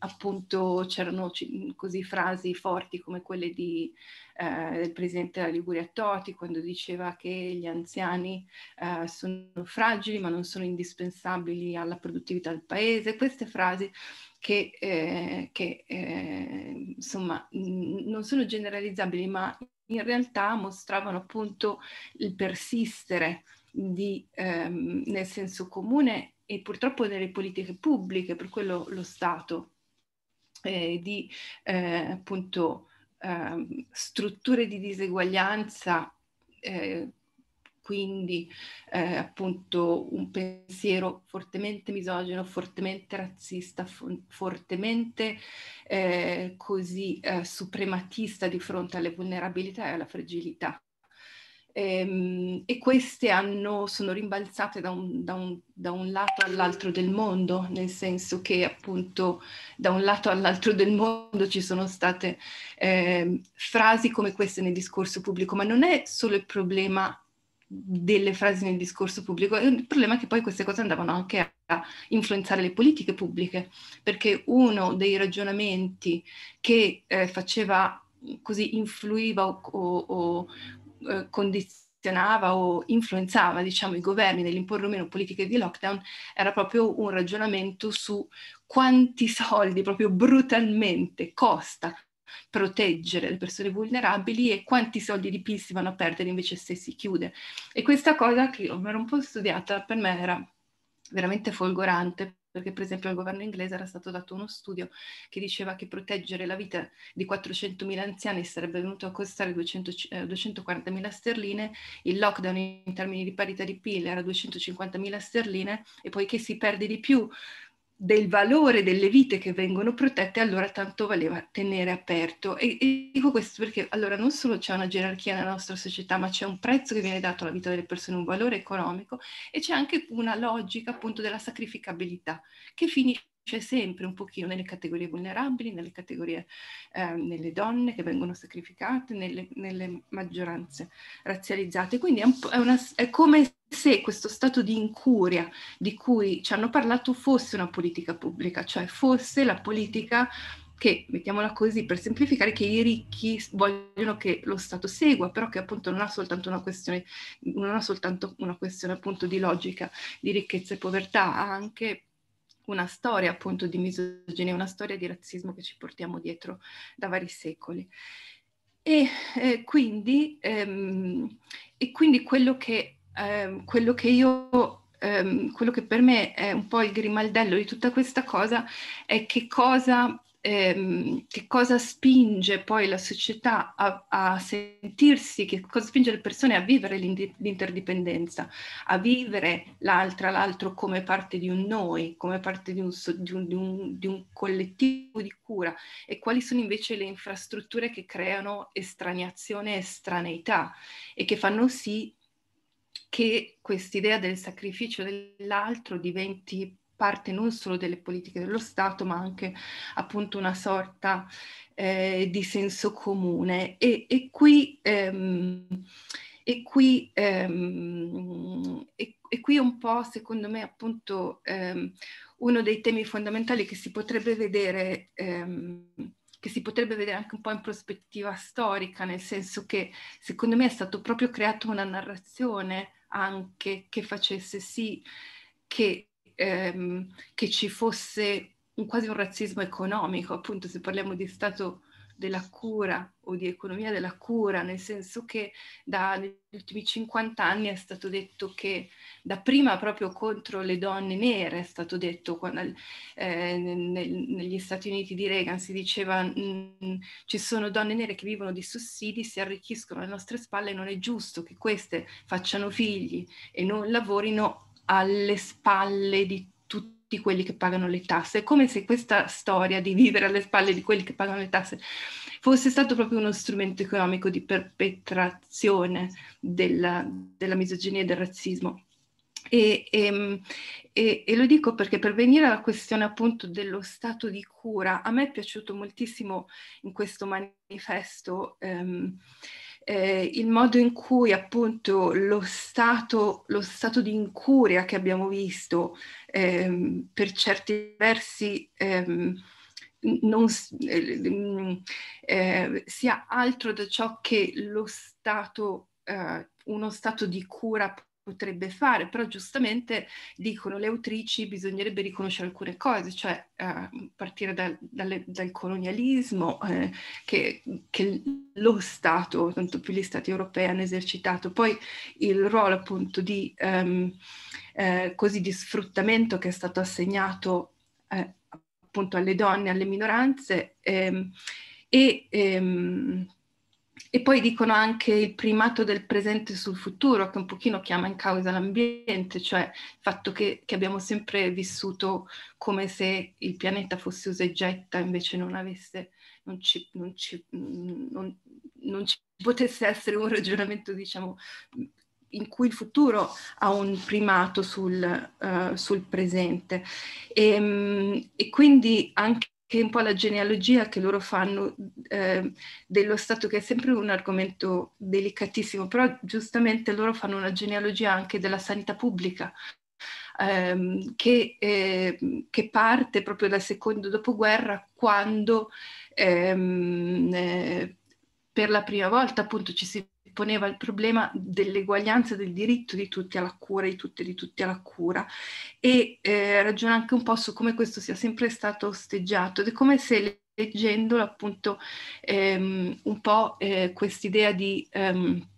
appunto c'erano così frasi forti come quelle di, eh, del presidente della Liguria Toti quando diceva che gli anziani eh, sono fragili ma non sono indispensabili alla produttività del paese, queste frasi che, eh, che eh, insomma mh, non sono generalizzabili ma in realtà mostravano appunto il persistere di, ehm, nel senso comune e purtroppo delle politiche pubbliche, per quello lo Stato, eh, di eh, appunto eh, strutture di diseguaglianza, eh, quindi eh, appunto un pensiero fortemente misogino, fortemente razzista, fortemente eh, così suprematista di fronte alle vulnerabilità e alla fragilità e, ehm, e queste hanno, sono rimbalzate da un, da, un, da un, lato all'altro del mondo, nel senso che appunto da un lato all'altro del mondo ci sono state eh, frasi come queste nel discorso pubblico, ma non è solo il problema delle frasi nel discorso pubblico, il problema è che poi queste cose andavano anche a influenzare le politiche pubbliche, perché uno dei ragionamenti che eh, faceva così influiva o, o, o eh, condizionava o influenzava diciamo, i governi nell'imporre o meno politiche di lockdown era proprio un ragionamento su quanti soldi proprio brutalmente costa proteggere le persone vulnerabili e quanti soldi di PIL si vanno a perdere invece se si chiude. E questa cosa che io mi ero un po' studiata per me era veramente folgorante perché per esempio al governo inglese era stato dato uno studio che diceva che proteggere la vita di 400.000 anziani sarebbe venuto a costare 200, eh, 240.000 sterline, il lockdown in termini di parità di PIL era 250.000 sterline e poiché si perde di più del valore delle vite che vengono protette, allora tanto valeva tenere aperto. E, e, dico questo perché allora non solo c'è una gerarchia nella nostra società, ma c'è un prezzo che viene dato alla vita delle persone, un valore economico e c'è anche una logica appunto della sacrificabilità che finisce c'è sempre un pochino nelle categorie vulnerabili, nelle categorie, eh, nelle donne che vengono sacrificate, nelle, nelle maggioranze razzializzate. Quindi è, un è, una, è, come se questo stato di incuria di cui ci hanno parlato fosse una politica pubblica, cioè fosse la politica che, mettiamola così per semplificare, che i ricchi vogliono che lo Stato segua, però che appunto non ha soltanto una questione, non ha soltanto una questione appunto di logica, di ricchezza e povertà, ha anche una storia appunto di misoginia, una storia di razzismo che ci portiamo dietro da vari secoli. E, eh, quindi, ehm, e quindi, quello che, ehm, quello che io ehm, quello che per me è un po' il grimaldello di tutta questa cosa è che cosa ehm, che cosa spinge poi la società a, a, sentirsi, che cosa spinge le persone a vivere l'interdipendenza, a vivere l'altra, l'altro come parte di un noi, come parte di un, di, un, di, un, di un collettivo di cura e quali sono invece le infrastrutture che creano estraniazione e estraneità e che fanno sì che quest'idea del sacrificio dell'altro diventi parte non solo delle politiche dello Stato, ma anche appunto una sorta eh, di senso comune. E, e qui, ehm, e qui, ehm, e, e, qui un po', secondo me, appunto, ehm, uno dei temi fondamentali che si potrebbe vedere ehm, che si potrebbe vedere anche un po' in prospettiva storica, nel senso che secondo me è stato proprio creato una narrazione anche che facesse sì che ehm, che ci fosse un, quasi un razzismo economico, appunto se parliamo di Stato della cura o di economia della cura, nel senso che dagli ultimi 50 anni è stato detto che dapprima proprio contro le donne nere è stato detto, quando, eh, nel, negli Stati Uniti di Reagan si diceva ci sono donne nere che vivono di sussidi, si arricchiscono alle nostre spalle e non è giusto che queste facciano figli e non lavorino alle spalle di tutti quelli che pagano le tasse. È come se questa storia di vivere alle spalle di quelli che pagano le tasse fosse stato proprio uno strumento economico di perpetrazione della, della misoginia e del razzismo. E, e, ehm, e, e, lo dico perché per venire alla questione appunto dello stato di cura, a me è piaciuto moltissimo in questo manifesto ehm, eh, il modo in cui appunto lo stato, lo stato di incuria che abbiamo visto ehm, per certi versi ehm, non, eh, mm, eh, sia altro da ciò che lo stato, eh, uno stato di cura potrebbe fare, però giustamente dicono le autrici bisognerebbe riconoscere alcune cose, cioè eh, partire dal, dalle, dal colonialismo eh, che, che, lo Stato, tanto più gli Stati europei hanno esercitato, poi il ruolo appunto di, ehm, eh, così di sfruttamento che è stato assegnato eh, appunto alle donne, alle minoranze ehm, e ehm, e poi dicono anche il primato del presente sul futuro, che un pochino chiama in causa l'ambiente, cioè il fatto che, che abbiamo sempre vissuto come se il pianeta fosse usa e getta, invece non avesse, non ci, non ci, non, non ci potesse essere un ragionamento, diciamo, in cui il futuro ha un primato sul, uh, sul presente. E, ehm, e, quindi anche che è un po' la genealogia che loro fanno eh, dello Stato, che è sempre un argomento delicatissimo, però giustamente loro fanno una genealogia anche della sanità pubblica, ehm, che, eh, che, parte proprio dal secondo dopoguerra, quando ehm, eh, per la prima volta appunto ci si poneva il problema dell'eguaglianza del diritto di tutti alla cura, di tutte e di tutti alla cura e eh, ragiona anche un po' su come questo sia sempre stato osteggiato ed è come se leggendolo appunto ehm, un po' eh, quest'idea di... Ehm,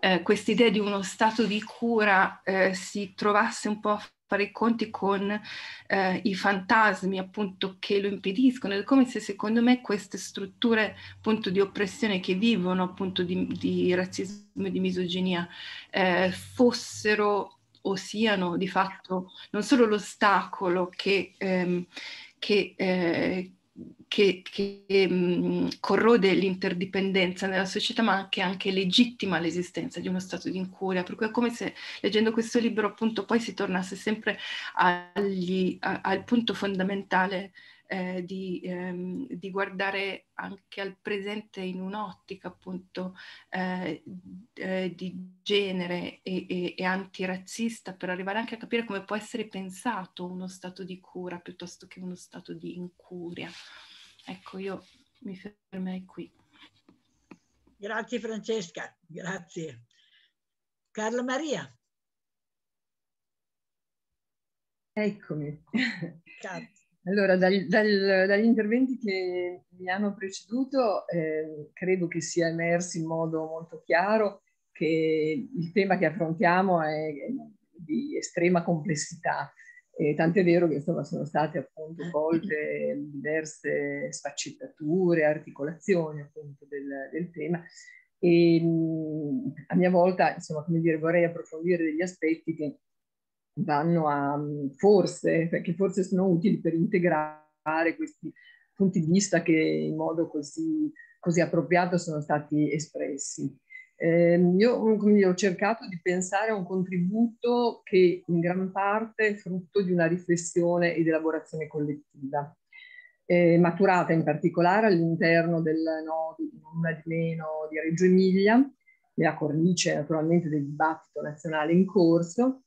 eh, quest'idea di uno stato di cura eh, si trovasse un po' a fare i conti con eh, i fantasmi appunto che lo impediscono, è come se secondo me queste strutture appunto di oppressione che vivono appunto di, di razzismo e di misoginia eh, fossero o siano di fatto non solo l'ostacolo che, ehm, che, eh, che, che mh, mm, corrode l'interdipendenza nella società, ma che anche legittima l'esistenza di uno stato di incuria. Per cui è come se leggendo questo libro appunto poi si tornasse sempre agli, a, al punto fondamentale eh, di, ehm, di, guardare anche al presente in un'ottica appunto eh, eh, di genere e, e, e, antirazzista per arrivare anche a capire come può essere pensato uno stato di cura piuttosto che uno stato di incuria. Ecco, io mi fermerei qui. Grazie Francesca, grazie. Carla Maria. Eccomi. Grazie. Allora, dal, dal, dagli interventi che mi hanno preceduto, eh, credo che sia emerso in modo molto chiaro che il tema che affrontiamo è di estrema complessità. Eh, tant'è vero che insomma, sono state appunto volte eh. diverse sfaccettature, articolazioni appunto del, del tema e mm, a mia volta insomma, come dire, vorrei approfondire degli aspetti che vanno a forse, perché forse sono utili per integrare questi punti di vista che in modo così, così appropriato sono stati espressi. Eh, io quindi, ho cercato di pensare a un contributo che in gran parte è frutto di una riflessione ed elaborazione collettiva, eh, maturata in particolare all'interno del nodo di una di meno di Reggio Emilia, nella cornice naturalmente del dibattito nazionale in corso,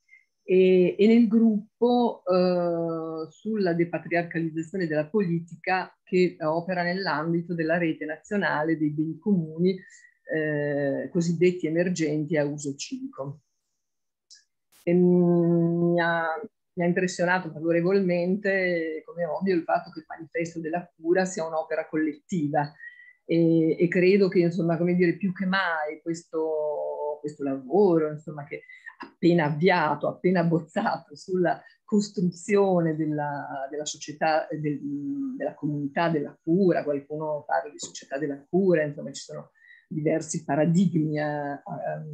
e, e nel gruppo eh, sulla depatriarcalizzazione della politica che eh, opera nell'ambito della rete nazionale dei beni comuni eh, cosiddetti emergenti a uso civico. E mi ha, mi ha impressionato favorevolmente, come ovvio, il fatto che il manifesto della cura sia un'opera collettiva e, e, credo che, insomma, come dire, più che mai questo, questo lavoro, insomma, che appena avviato, appena bozzato sulla costruzione della, della società, del, della comunità della cura, qualcuno parla di società della cura, insomma ci sono diversi paradigmi a, a,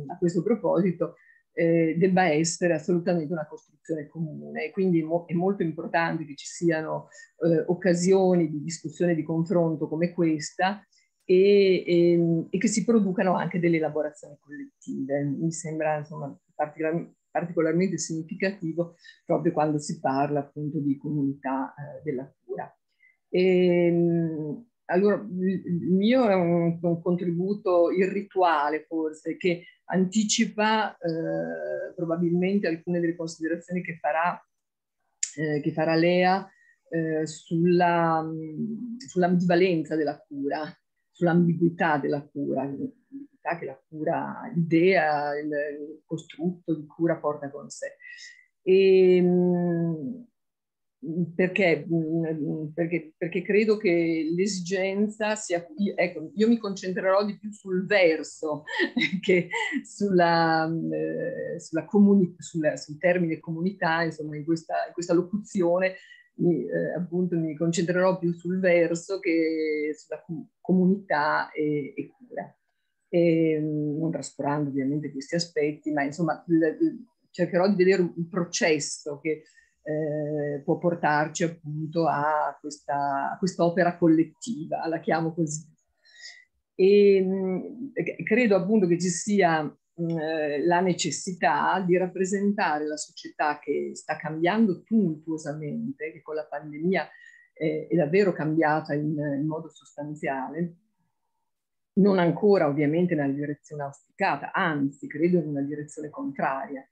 a questo proposito, eh, debba essere assolutamente una costruzione comune. quindi mo- è molto importante che ci siano eh, occasioni di discussione, di confronto come questa e, e, e, che si producano anche delle elaborazioni collettive. Mi sembra insomma, particolarmente significativo proprio quando si parla appunto di comunità eh, della cura. E, ehm, allora, il mio è un, un contributo irrituale forse che anticipa eh, probabilmente alcune delle considerazioni che farà, eh, che farà Lea eh, sulla, sull'ambivalenza della cura, sull'ambiguità della cura, difficoltà che la cura, l'idea, il, il costrutto di cura porta con sé. E, ehm, perché? Mm, perché? Perché, credo che l'esigenza sia... Ecco, io mi concentrerò di più sul verso (laughs) che sulla, eh, sulla comuni, sulla, sul termine comunità, insomma, in questa, in questa locuzione mi, eh, appunto mi concentrerò più sul verso che sulla comunità e, e cura e, ehm, non trascurando ovviamente questi aspetti, ma insomma cercherò di vedere un processo che eh, può portarci appunto a, questa, opera collettiva, la chiamo così. Ehm, e, credo appunto che ci sia mh, mm, eh, la necessità di rappresentare la società che sta cambiando tumultuosamente, che con la pandemia è davvero cambiata in, in modo sostanziale, non ancora ovviamente nella direzione auspicata, anzi credo in una direzione contraria,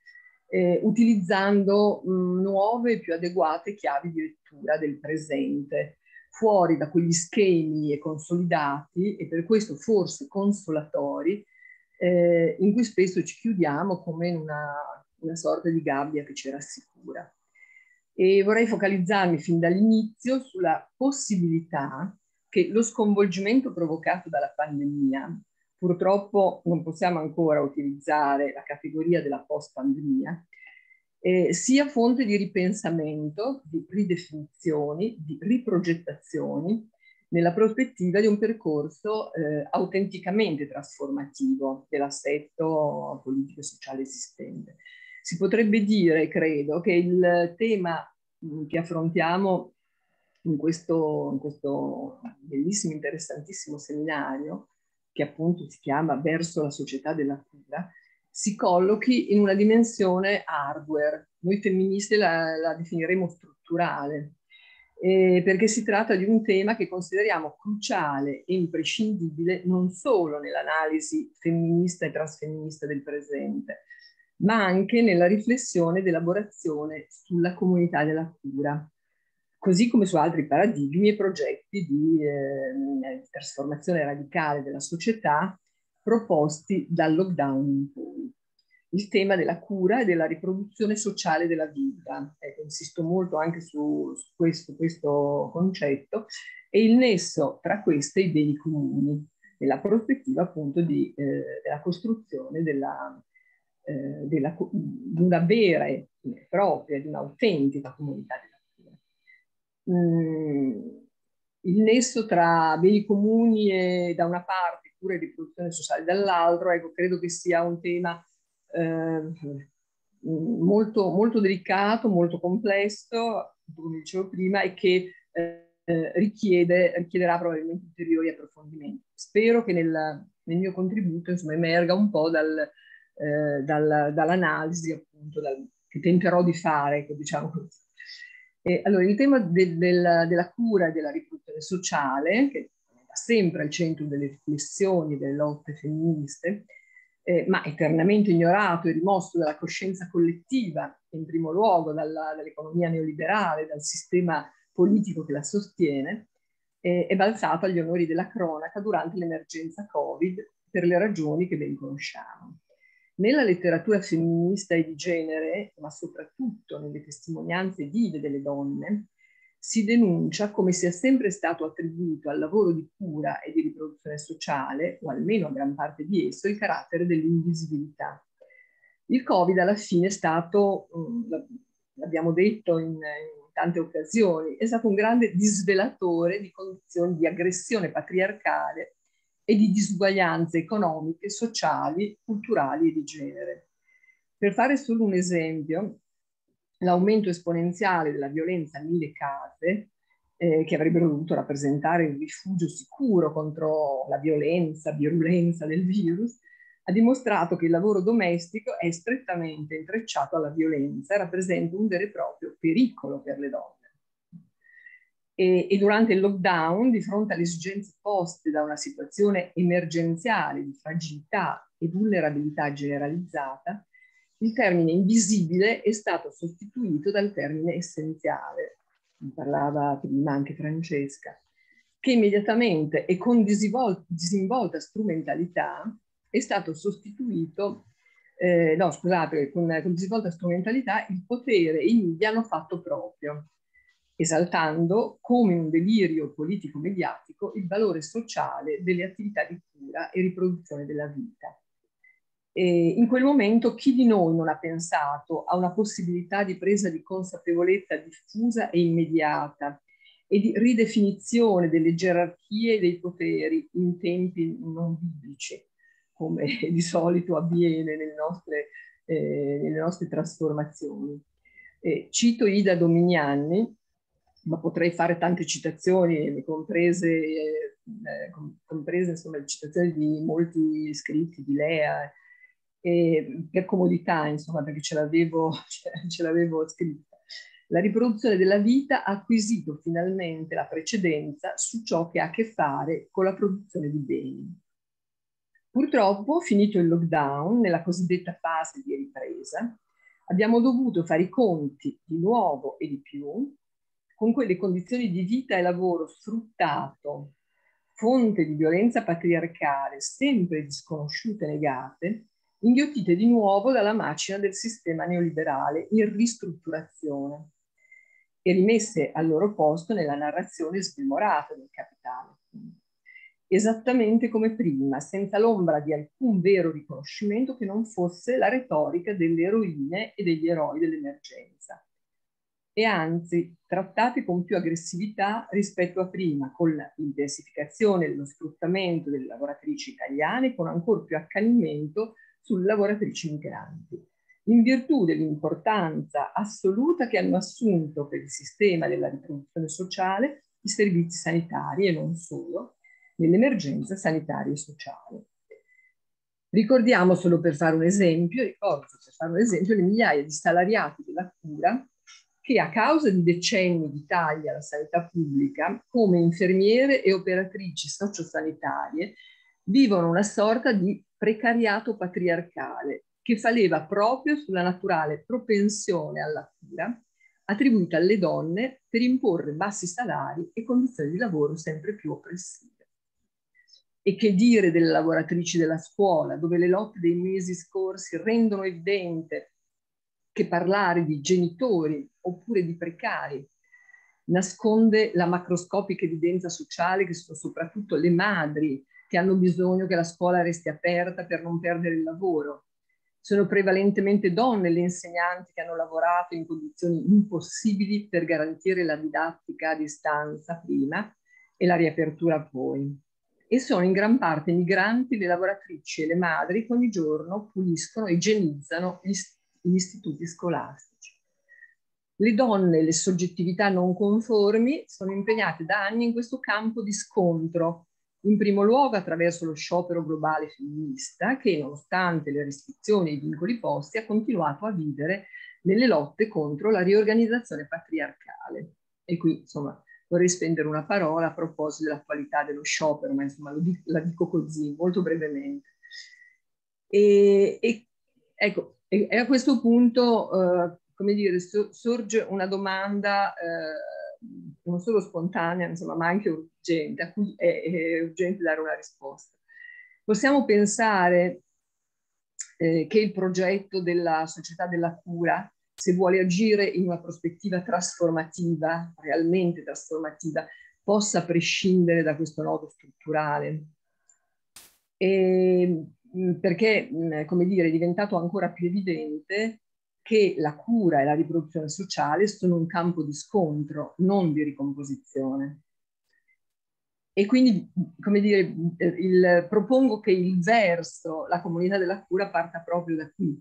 eh, utilizzando mh, nuove e più adeguate chiavi di lettura del presente, fuori da quegli schemi e consolidati e per questo forse consolatori, eh, in cui spesso ci chiudiamo come in una, una sorta di gabbia che ci rassicura. E vorrei focalizzarmi fin dall'inizio sulla possibilità che lo sconvolgimento provocato dalla pandemia, purtroppo non possiamo ancora utilizzare la categoria della post-pandemia, eh, sia fonte di ripensamento, di ridefinizioni, di riprogettazioni, nella prospettiva di un percorso eh, autenticamente trasformativo dell'assetto politico e sociale esistente. Si potrebbe dire, credo, che il tema mm, che affrontiamo in questo, in questo bellissimo, interessantissimo seminario, che appunto si chiama Verso la società della cura, si collochi in una dimensione hardware. Noi femministe la, la definiremo strutturale, eh, perché si tratta di un tema che consideriamo cruciale e imprescindibile non solo nell'analisi femminista e transfemminista del presente, ma anche nella riflessione ed elaborazione sulla comunità della cura così come su altri paradigmi e progetti di, ehm, eh, di trasformazione radicale della società proposti dal lockdown in poi. Il tema della cura e della riproduzione sociale della vita, ecco, insisto molto anche su, su questo, questo concetto, e il nesso tra queste e i beni comuni, nella prospettiva appunto di, eh, della costruzione della, eh, della, di una vera e propria, di un'autentica comunità mh, mm, il nesso tra beni comuni e da una parte cure riproduzione sociale dall'altro, ecco, credo che sia un tema eh, molto, molto delicato, molto complesso, come dicevo prima, e che eh, richiede, richiederà probabilmente ulteriori approfondimenti. Spero che nel, nel mio contributo insomma, emerga un po' dal, eh, dal, dall'analisi appunto, dal, che tenterò di fare, ecco, diciamo così. Eh, allora, il tema de, della, della, cura e della riproduzione sociale, che è sempre al centro delle riflessioni, delle lotte femministe, eh, ma eternamente ignorato e rimosso dalla coscienza collettiva, in primo luogo dall'economia neoliberale, dal sistema politico che la sostiene, eh, è balzato agli onori della cronaca durante l'emergenza Covid per le ragioni che ben conosciamo nella letteratura femminista e di genere, ma soprattutto nelle testimonianze vive delle donne, si denuncia come sia sempre stato attribuito al lavoro di cura e di riproduzione sociale, o almeno a gran parte di esso, il carattere dell'invisibilità. Il Covid alla fine è stato, mm, l'abbiamo detto in, in tante occasioni, è stato un grande disvelatore di condizioni di aggressione patriarcale e di disuguaglianze economiche, sociali, culturali e di genere. Per fare solo un esempio, l'aumento esponenziale della violenza nelle case, eh, che avrebbero dovuto rappresentare un rifugio sicuro contro la violenza, virulenza del virus, ha dimostrato che il lavoro domestico è strettamente intrecciato alla violenza e rappresenta un vero e proprio pericolo per le donne e, e durante il lockdown, di fronte alle esigenze poste da una situazione emergenziale di fragilità e vulnerabilità generalizzata, il termine invisibile è stato sostituito dal termine essenziale, ne parlava prima anche Francesca, che immediatamente e con disinvolta, strumentalità è stato sostituito, eh, no scusate, con, con disinvolta strumentalità il potere e i media hanno fatto proprio esaltando come un delirio politico-mediatico il valore sociale delle attività di cura e riproduzione della vita. E in quel momento chi di noi non ha pensato a una possibilità di presa di consapevolezza diffusa e immediata e di ridefinizione delle gerarchie dei poteri in tempi non biblici, come (laughs) di solito avviene nelle nostre, eh, nelle nostre trasformazioni? Eh, cito Ida Domignani, ma potrei fare tante citazioni, comprese, eh, comprese insomma, le citazioni di molti scritti di Lea, e per comodità, insomma, perché ce l'avevo, (laughs) ce l'avevo scritta. La riproduzione della vita ha acquisito finalmente la precedenza su ciò che ha a che fare con la produzione di beni. Purtroppo, finito il lockdown, nella cosiddetta fase di ripresa, abbiamo dovuto fare i conti di nuovo e di più con quelle condizioni di vita e lavoro sfruttato, fonte di violenza patriarcale sempre disconosciute e negate, inghiottite di nuovo dalla macina del sistema neoliberale in ristrutturazione e rimesse al loro posto nella narrazione smemorata del capitale. Esattamente come prima, senza l'ombra di alcun vero riconoscimento che non fosse la retorica delle eroine e degli eroi dell'emergenza, e anzi trattati con più aggressività rispetto a prima, con l'intensificazione dello sfruttamento delle lavoratrici italiane, con ancora più accanimento sulle lavoratrici migranti. In virtù dell'importanza assoluta che hanno assunto per il sistema della riproduzione sociale i servizi sanitari e non solo, nell'emergenza sanitaria e sociale. Ricordiamo solo per fare un esempio, ricordo per fare un esempio le migliaia di salariati della cura che a causa di decenni di tagli alla sanità pubblica, come infermiere e operatrici sociosanitarie, vivono una sorta di precariato patriarcale che fa leva proprio sulla naturale propensione alla cura attribuita alle donne per imporre bassi salari e condizioni di lavoro sempre più oppressive. E che dire delle lavoratrici della scuola, dove le lotte dei mesi scorsi rendono evidente che parlare di genitori oppure di precari nasconde la macroscopica evidenza sociale che sono soprattutto le madri che hanno bisogno che la scuola resti aperta per non perdere il lavoro. Sono prevalentemente donne le insegnanti che hanno lavorato in condizioni impossibili per garantire la didattica a distanza prima e la riapertura poi. E sono in gran parte migranti le lavoratrici e le madri che ogni giorno puliscono e igienizzano gli, gli istituti scolastici. Le donne e le soggettività non conformi sono impegnate da anni in questo campo di scontro, in primo luogo attraverso lo sciopero globale femminista che, nonostante le restrizioni e i vincoli posti, ha continuato a vivere nelle lotte contro la riorganizzazione patriarcale. E qui, insomma, vorrei spendere una parola a proposito della qualità dello sciopero, ma insomma dico, la dico così, molto brevemente. E, e ecco, e, a questo punto, eh, come dire, so, sorge una domanda eh, non solo spontanea, insomma, ma anche urgente, a cui è, è urgente dare una risposta. Possiamo pensare eh, che il progetto della società della cura, se vuole agire in una prospettiva trasformativa, realmente trasformativa, possa prescindere da questo nodo strutturale. E perché, come dire, è diventato ancora più evidente che la cura e la riproduzione sociale sono un campo di scontro, non di ricomposizione. E quindi, come dire, eh, il, propongo che il verso, la comunità della cura, parta proprio da qui.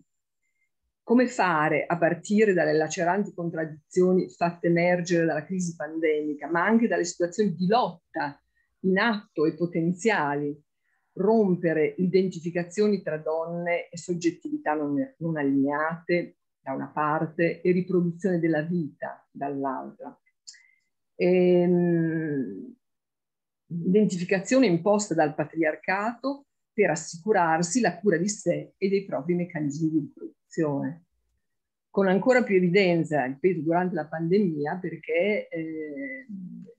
Come fare a partire dalle laceranti contraddizioni fatte emergere dalla crisi pandemica, ma anche dalle situazioni di lotta in atto e potenziali rompere identificazioni tra donne e soggettività non, non allineate da una parte e riproduzione della vita dall'altra. Ehm, identificazione imposta dal patriarcato per assicurarsi la cura di sé e dei propri meccanismi di riproduzione. Con ancora più evidenza, ripeto, durante la pandemia, perché eh,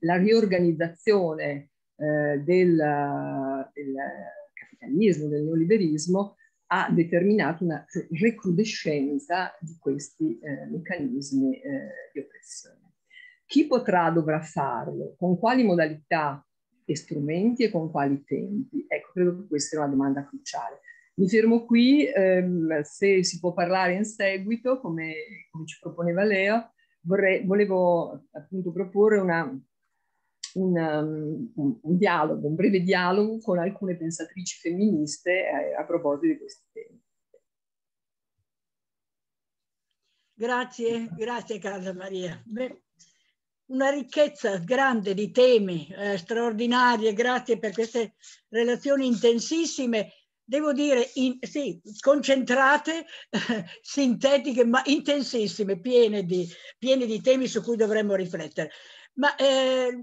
la riorganizzazione eh, del, del, capitalismo, del neoliberismo, ha determinato una recrudescenza di questi eh, meccanismi eh, di oppressione. Chi potrà dovrà farlo? Con quali modalità e strumenti e con quali tempi? Ecco, credo che questa sia una domanda cruciale. Mi fermo qui, ehm, se si può parlare in seguito, come, come ci proponeva Leo, vorrei, volevo appunto proporre una un, um, un, dialogo, un breve dialogo con alcune pensatrici femministe a, eh, a proposito di questi temi. Grazie, grazie Carla Maria. Beh, una ricchezza grande di temi, eh, straordinarie, grazie per queste relazioni intensissime devo dire, in, sì, concentrate, eh, (laughs) sintetiche, ma intensissime, piene di, piene di, temi su cui dovremmo riflettere. Ma eh,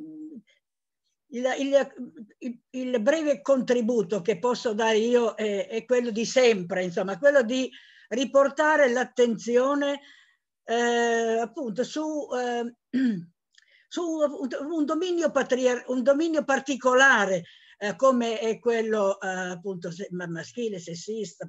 il, il, il, breve contributo che posso dare io è, è, quello di sempre, insomma, quello di riportare l'attenzione eh, appunto su, eh, (clears throat) su un, un, dominio un, dominio particolare eh, come è quello eh, appunto maschile, sessista,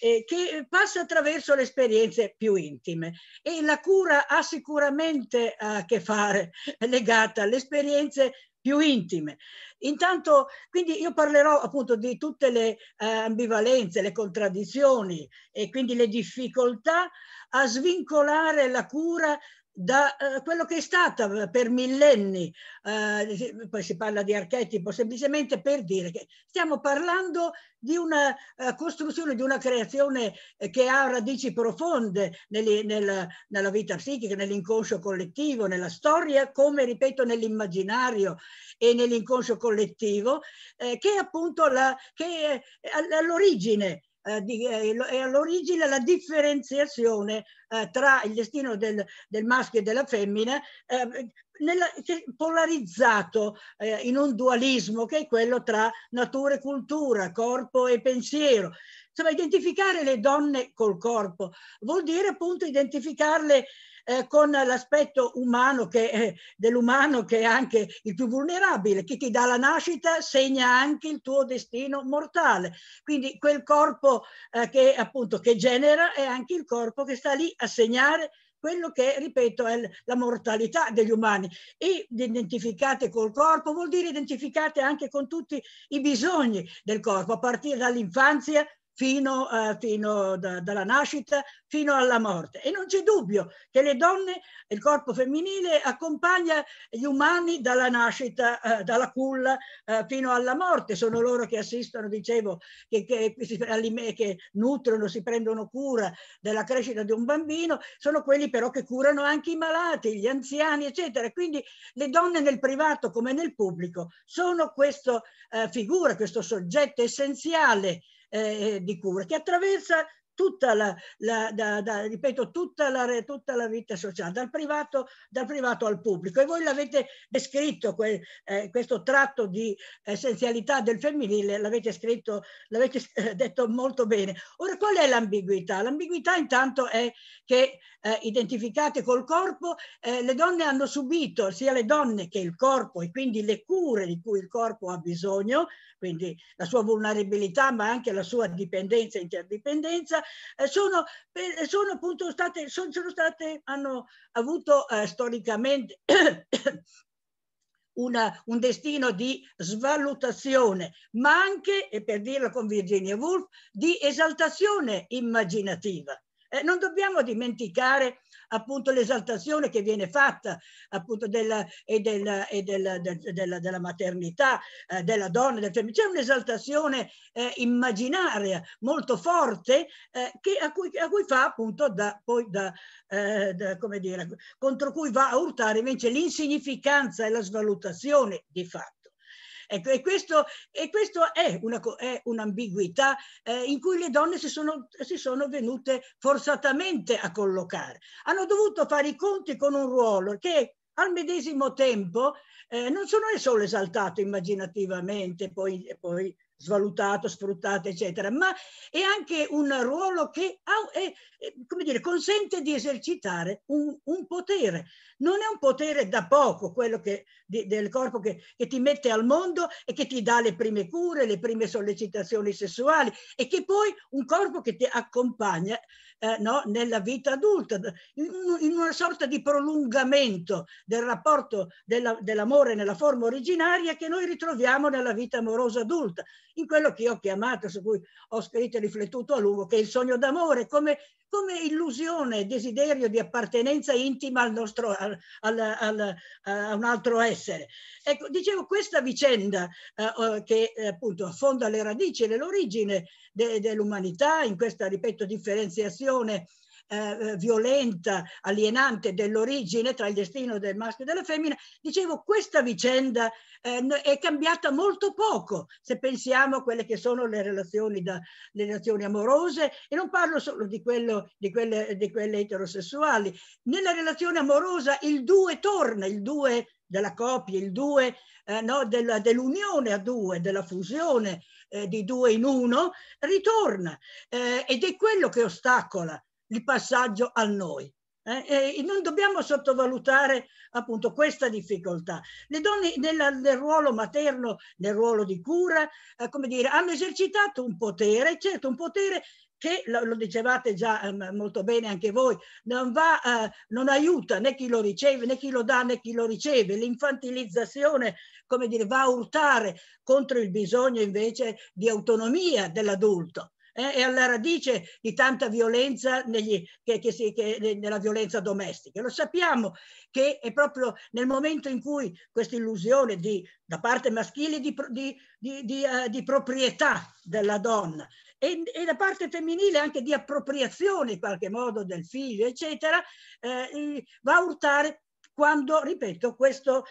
eh, che passa attraverso le esperienze più intime e la cura ha sicuramente eh, a che fare (laughs) legata alle esperienze più intime. Intanto, quindi io parlerò appunto di tutte le eh, ambivalenze, le contraddizioni e quindi le difficoltà a svincolare la cura da eh, quello che è stata eh, per millenni, eh, poi si parla di archetipo, semplicemente per dire che stiamo parlando di una eh, costruzione, di una creazione eh, che ha radici profonde nel, nel, nella vita psichica, nell'inconscio collettivo, nella storia, come ripeto nell'immaginario e nell'inconscio collettivo, eh, che è appunto la, che è all'origine eh, eh è all'origine la differenziazione eh, tra il destino del, del, maschio e della femmina, eh, nella, polarizzato eh, in un dualismo che è quello tra natura e cultura, corpo e pensiero. Insomma, identificare le donne col corpo vuol dire appunto identificarle eh, con l'aspetto umano che, eh, dell'umano che è anche il più vulnerabile, che ti dà la nascita segna anche il tuo destino mortale. Quindi quel corpo eh, che appunto che genera è anche il corpo che sta lì a segnare quello che, ripeto, è la mortalità degli umani. E identificate col corpo vuol dire identificate anche con tutti i bisogni del corpo, a partire dall'infanzia fino, eh, fino da, dalla nascita fino alla morte. E non c'è dubbio che le donne, il corpo femminile accompagna gli umani dalla nascita, eh, dalla culla eh, fino alla morte. Sono loro che assistono, dicevo, che, che, si, che nutrono, si prendono cura della crescita di un bambino, sono quelli però che curano anche i malati, gli anziani, eccetera. Quindi le donne nel privato come nel pubblico sono questa eh, figura, questo soggetto essenziale eh, di cura, che attraversa tutta la, la, da, da, ripeto, tutta la, tutta la vita sociale, dal privato, dal privato al pubblico. E voi l'avete descritto, que, eh, questo tratto di essenzialità del femminile, l'avete scritto, l'avete eh, detto molto bene. Ora, qual è l'ambiguità? L'ambiguità intanto è che eh, identificate col corpo, eh, le donne hanno subito, sia le donne che il corpo, e quindi le cure di cui il corpo ha bisogno, quindi la sua vulnerabilità, ma anche la sua dipendenza e interdipendenza, eh, sono, eh, sono appunto state, sono, sono state hanno avuto eh, storicamente Una, un destino di svalutazione, ma anche, e per dirlo con Virginia Woolf, di esaltazione immaginativa. Eh, non dobbiamo dimenticare appunto l'esaltazione che viene fatta appunto della, e della, e della, de, della, della maternità, eh, della donna, del femminile. C'è un'esaltazione eh, immaginaria molto forte eh, che, a, cui, a cui fa appunto da, poi da, eh, da, come dire, contro cui va a urtare invece l'insignificanza e la svalutazione di fatto. Ecco, e questo, e questo è, una, è un'ambiguità eh, in cui le donne si sono, si sono venute forzatamente a collocare. Hanno dovuto fare i conti con un ruolo che al medesimo tempo eh, non sono solo esaltato immaginativamente, poi, poi svalutato, sfruttato, eccetera, ma è anche un ruolo che ha, è, come dire, consente di esercitare un, un, potere. Non è un potere da poco quello che, di, del corpo che, che ti mette al mondo e che ti dà le prime cure, le prime sollecitazioni sessuali e che poi un corpo che ti accompagna eh, no, nella vita adulta, in, in, una sorta di prolungamento del rapporto della, dell'amore nella forma originaria che noi ritroviamo nella vita amorosa adulta, in quello che io ho chiamato, su cui ho scritto e riflettuto a lungo, che è il sogno d'amore, come come illusione, desiderio di appartenenza intima al nostro, al, al, a un altro essere. Ecco, dicevo, questa vicenda eh, che eh, appunto affonda le radici e l'origine de, dell'umanità in questa, ripeto, differenziazione eh, eh, violenta, alienante dell'origine tra il destino del maschio e della femmina, dicevo questa vicenda eh, è cambiata molto poco se pensiamo a quelle che sono le relazioni, da, le relazioni amorose e non parlo solo di, quello, di, quelle, di quelle eterosessuali. Nella relazione amorosa il due torna, il due della coppia, il due eh, no, della, dell'unione a due, della fusione eh, di due in uno, ritorna eh, ed è quello che ostacola il passaggio al noi. Eh, e non dobbiamo sottovalutare appunto questa difficoltà. Le donne nella, nel ruolo materno, nel ruolo di cura, eh, come dire, hanno esercitato un potere, certo un potere che lo, lo dicevate già eh, molto bene anche voi, non, va, eh, non aiuta né chi lo riceve né chi lo dà né chi lo riceve. L'infantilizzazione, come dire, va a urtare contro il bisogno invece di autonomia dell'adulto eh, è alla radice di tanta violenza negli, che, che si, che, nella violenza domestica. Lo sappiamo che è proprio nel momento in cui questa illusione da parte maschile di, di, di uh, proprietà della donna e, e, da parte femminile anche di appropriazione in qualche modo del figlio, eccetera, eh, va a urtare quando, ripeto, eh, questa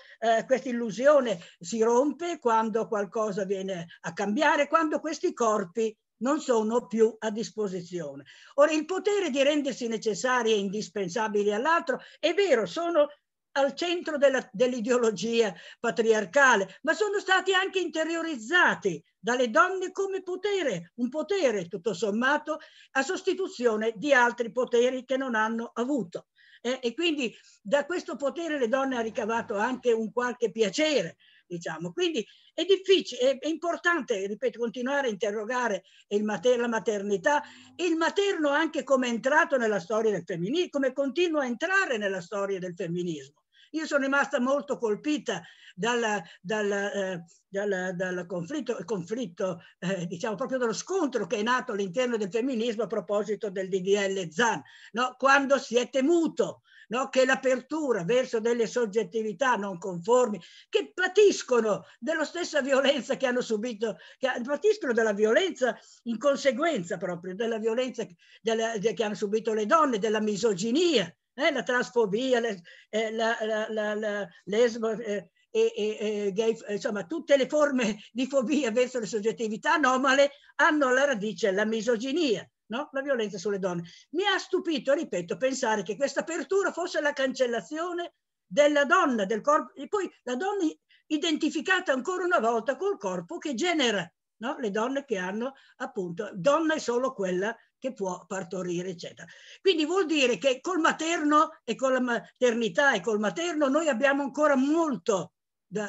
eh, illusione si rompe, quando qualcosa viene a cambiare, quando questi corpi non sono più a disposizione. Ora, il potere di rendersi necessari e indispensabili all'altro è vero, sono al centro dell'ideologia patriarcale, ma sono stati anche interiorizzati dalle donne come potere, un potere tutto sommato a sostituzione di altri poteri che non hanno avuto. Eh, e quindi da questo potere le donne hanno ricavato anche un qualche piacere, diciamo. Quindi è difficile, è, importante, ripeto, continuare a interrogare mater la maternità e il materno anche come è entrato nella storia del femminismo, come continua a entrare nella storia del femminismo. Io sono rimasta molto colpita dal, dal, eh, dal, dal conflitto, conflitto eh, diciamo proprio dallo scontro che è nato all'interno del femminismo a proposito del DDL Zan, no? quando si è temuto no? che l'apertura verso delle soggettività non conformi, che patiscono della stessa violenza che hanno subito, che patiscono della violenza in conseguenza proprio, della violenza della, che hanno subito le donne, della misoginia, eh, la transfobia, le, eh, la, la, la, lesbo, eh, e, e, e gay, insomma tutte le forme di fobia verso le soggettività anomale hanno alla radice la misoginia no? la violenza sulle donne. Mi ha stupito, ripeto, pensare che questa apertura fosse la cancellazione della donna, del corpo, e poi la donna identificata ancora una volta col corpo che genera, no? le donne che hanno appunto, donna è solo quella che può partorire, eccetera. Quindi vuol dire che col materno e con la maternità e col materno noi abbiamo ancora molto,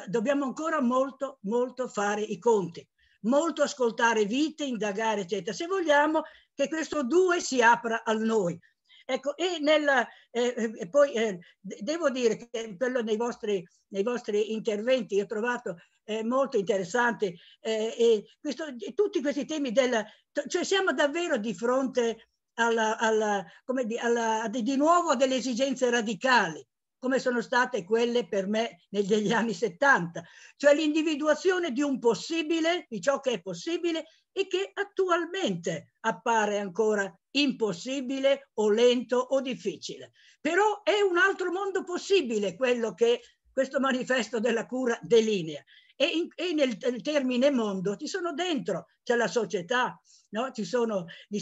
dobbiamo ancora molto, molto fare i conti, molto ascoltare vite, indagare, eccetera. Se vogliamo che questo due si apra al noi. Ecco, e, nella, eh, eh poi eh, devo dire che nei vostri, nei vostri interventi ho trovato eh, molto interessante eh, e questo, tutti questi temi della... cioè siamo davvero di fronte alla, alla, come di, alla, di, di nuovo a delle esigenze radicali come sono state quelle per me negli anni 70, cioè l'individuazione di un possibile, di ciò che è possibile e che attualmente appare ancora impossibile o lento o difficile. Però è un altro mondo possibile quello che questo manifesto della cura delinea. E, in, e nel, nel, termine mondo ci sono dentro, c'è la società, no? ci sono gli,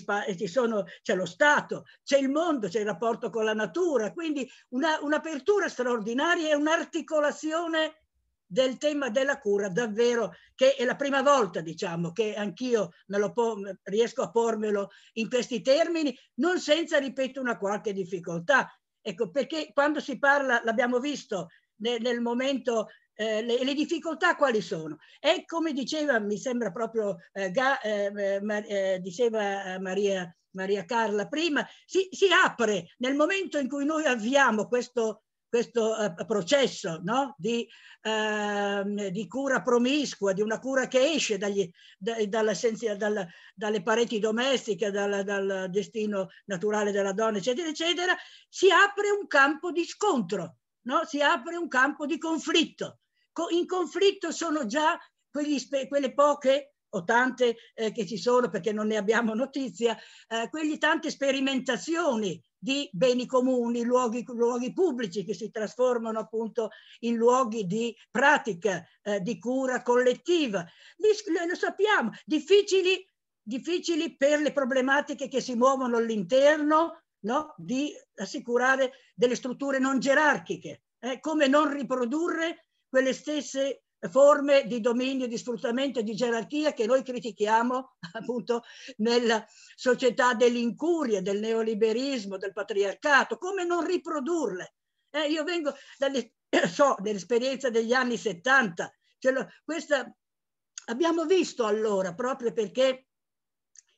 sono, c'è lo Stato, c'è il mondo, c'è il rapporto con la natura, quindi una, un'apertura straordinaria e un'articolazione del tema della cura davvero, che è la prima volta diciamo che anch'io riesco a pormelo in questi termini, non senza, ripeto, una qualche difficoltà. Ecco, perché quando si parla, l'abbiamo visto nel, nel momento eh, le, le, difficoltà quali sono? E come diceva, mi sembra proprio, eh, Ga, eh, eh ma, eh, diceva eh, Maria, Maria Carla prima, si, si, apre nel momento in cui noi avviamo questo, questo eh, processo no? di, eh, di, cura promiscua, di una cura che esce dagli, da, dalla, dalla, dalle pareti domestiche, dalla, dal destino naturale della donna, eccetera, eccetera, si apre un campo di scontro, no? si apre un campo di conflitto. Co in conflitto sono già quegli, quelle poche o tante eh, che ci sono perché non ne abbiamo notizia, eh, quegli tante sperimentazioni di beni comuni, luoghi, luoghi, pubblici che si trasformano appunto in luoghi di pratica, eh, di cura collettiva. lo sappiamo, difficili, difficili per le problematiche che si muovono all'interno no? di assicurare delle strutture non gerarchiche. Eh? come non riprodurre quelle stesse forme di dominio, di sfruttamento di gerarchia che noi critichiamo (laughs) appunto nella società dell'incuria, del neoliberismo, del patriarcato, come non riprodurle. Eh, io vengo dalle, (coughs) so, dall'esperienza degli anni 70, cioè, questa, abbiamo visto allora proprio perché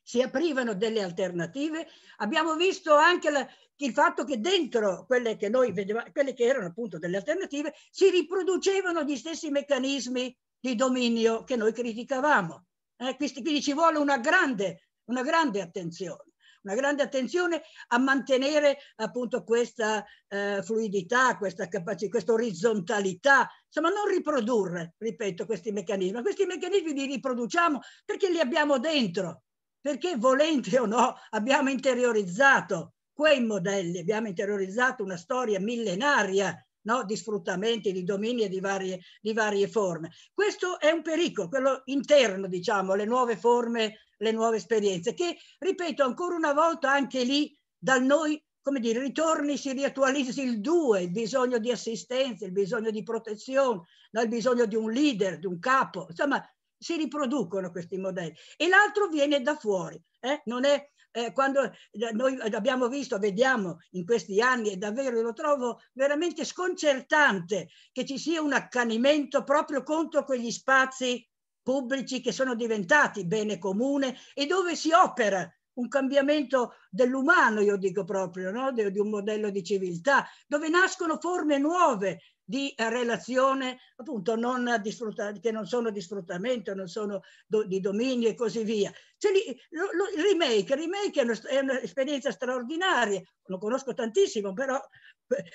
si aprivano delle alternative. Abbiamo visto anche la, il fatto che dentro quelle che noi vedevamo, quelle che erano appunto delle alternative, si riproducevano gli stessi meccanismi di dominio che noi criticavamo. Eh, quindi ci vuole una grande, una grande attenzione una grande attenzione a mantenere appunto questa eh, fluidità, questa capacità, questa orizzontalità, insomma non riprodurre, ripeto, questi meccanismi. Questi meccanismi li riproduciamo perché li abbiamo dentro, perché volente o no abbiamo interiorizzato quei modelli, abbiamo interiorizzato una storia millenaria no? di sfruttamenti, di domini e di varie, di varie, forme. Questo è un pericolo, quello interno, diciamo, le nuove forme, le nuove esperienze, che, ripeto, ancora una volta anche lì dal noi, come dire, ritorni, si riattualizzi il due, il bisogno di assistenza, il bisogno di protezione, il bisogno di un leader, di un capo, insomma, si riproducono questi modelli e l'altro viene da fuori. Eh? Non è, eh, quando eh, noi abbiamo visto, vediamo in questi anni, e davvero lo trovo veramente sconcertante che ci sia un accanimento proprio contro quegli spazi pubblici che sono diventati bene comune e dove si opera un cambiamento dell'umano, io dico proprio, no? di, un modello di civiltà, dove nascono forme nuove di eh, relazione appunto non di che non sono di sfruttamento, non sono do, di dominio e così via. Cioè, lo, lo, il remake, remake è, un'esperienza straordinaria, lo conosco tantissimo, però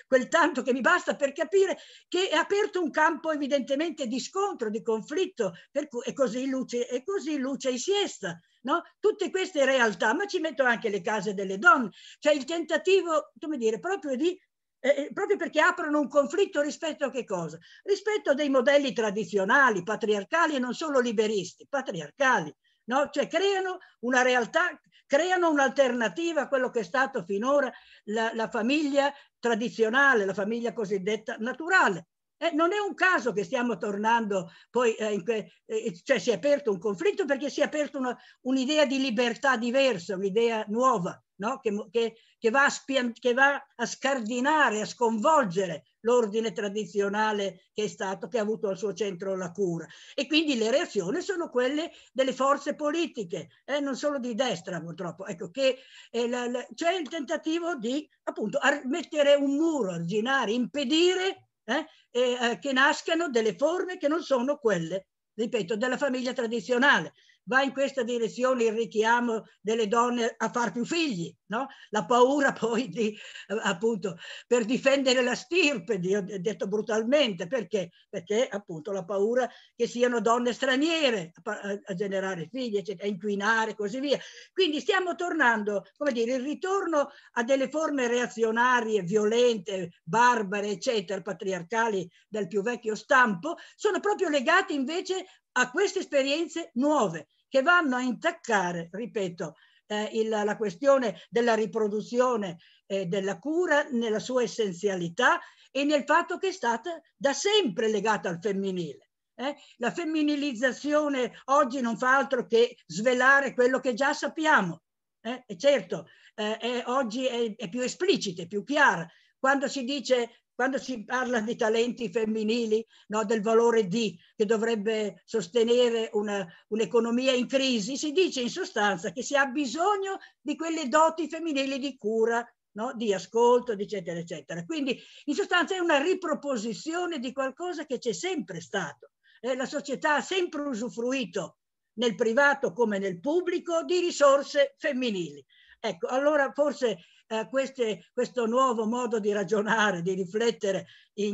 quel tanto che mi basta per capire che è aperto un campo evidentemente di scontro, di conflitto, per cui, e, così luce, e così luce e siesta. No? Tutte queste realtà, ma ci metto anche le case delle donne, cioè il tentativo, come dire, proprio di eh, eh, proprio perché aprono un conflitto rispetto a che cosa? Rispetto a dei modelli tradizionali, patriarcali e non solo liberisti, patriarcali, no? cioè creano una realtà, creano un'alternativa a quello che è stato finora la, la famiglia tradizionale, la famiglia cosiddetta naturale. Eh, non è un caso che stiamo tornando poi, eh, que, eh, eh, cioè si è aperto un conflitto perché si è aperta un'idea di libertà diversa, un'idea nuova no? che, che, che, va spia, che, va a scardinare, a sconvolgere l'ordine tradizionale che, è stato, che ha avuto al suo centro la cura. E quindi le reazioni sono quelle delle forze politiche, eh, non solo di destra purtroppo, ecco, che eh, la, la, c'è il tentativo di appunto ar- mettere un muro, arginare, impedire eh, eh, eh che nascano delle forme che non sono quelle, ripeto, della famiglia tradizionale va in questa direzione il richiamo delle donne a far più figli, no? la paura (laughs) poi di, appunto, per difendere la stirpe, detto brutalmente, perché? Perché appunto la paura che siano donne straniere a, a generare figli, eccetera, a inquinare e così via. Quindi stiamo tornando, come dire, il ritorno a delle forme reazionarie, violente, barbare, eccetera, patriarcali del più vecchio stampo, sono proprio legati invece a queste esperienze nuove che vanno a intaccare, ripeto, eh, il, la questione della riproduzione eh, della cura nella sua essenzialità e nel fatto che è stata da sempre legata al femminile. Eh? La femminilizzazione oggi non fa altro che svelare quello che già sappiamo. Eh? E certo, eh, è, oggi è, è più esplicita, è più chiara. Quando si dice quando si parla di talenti femminili, no, del valore di, che dovrebbe sostenere una, un'economia in crisi, si dice in sostanza che si ha bisogno di quelle doti femminili di cura, no, di ascolto, eccetera, eccetera. Quindi in sostanza è una riproposizione di qualcosa che c'è sempre stato. Eh, la società ha sempre usufruito, nel privato come nel pubblico, di risorse femminili. Ecco, allora forse eh, queste, questo nuovo modo di ragionare, di riflettere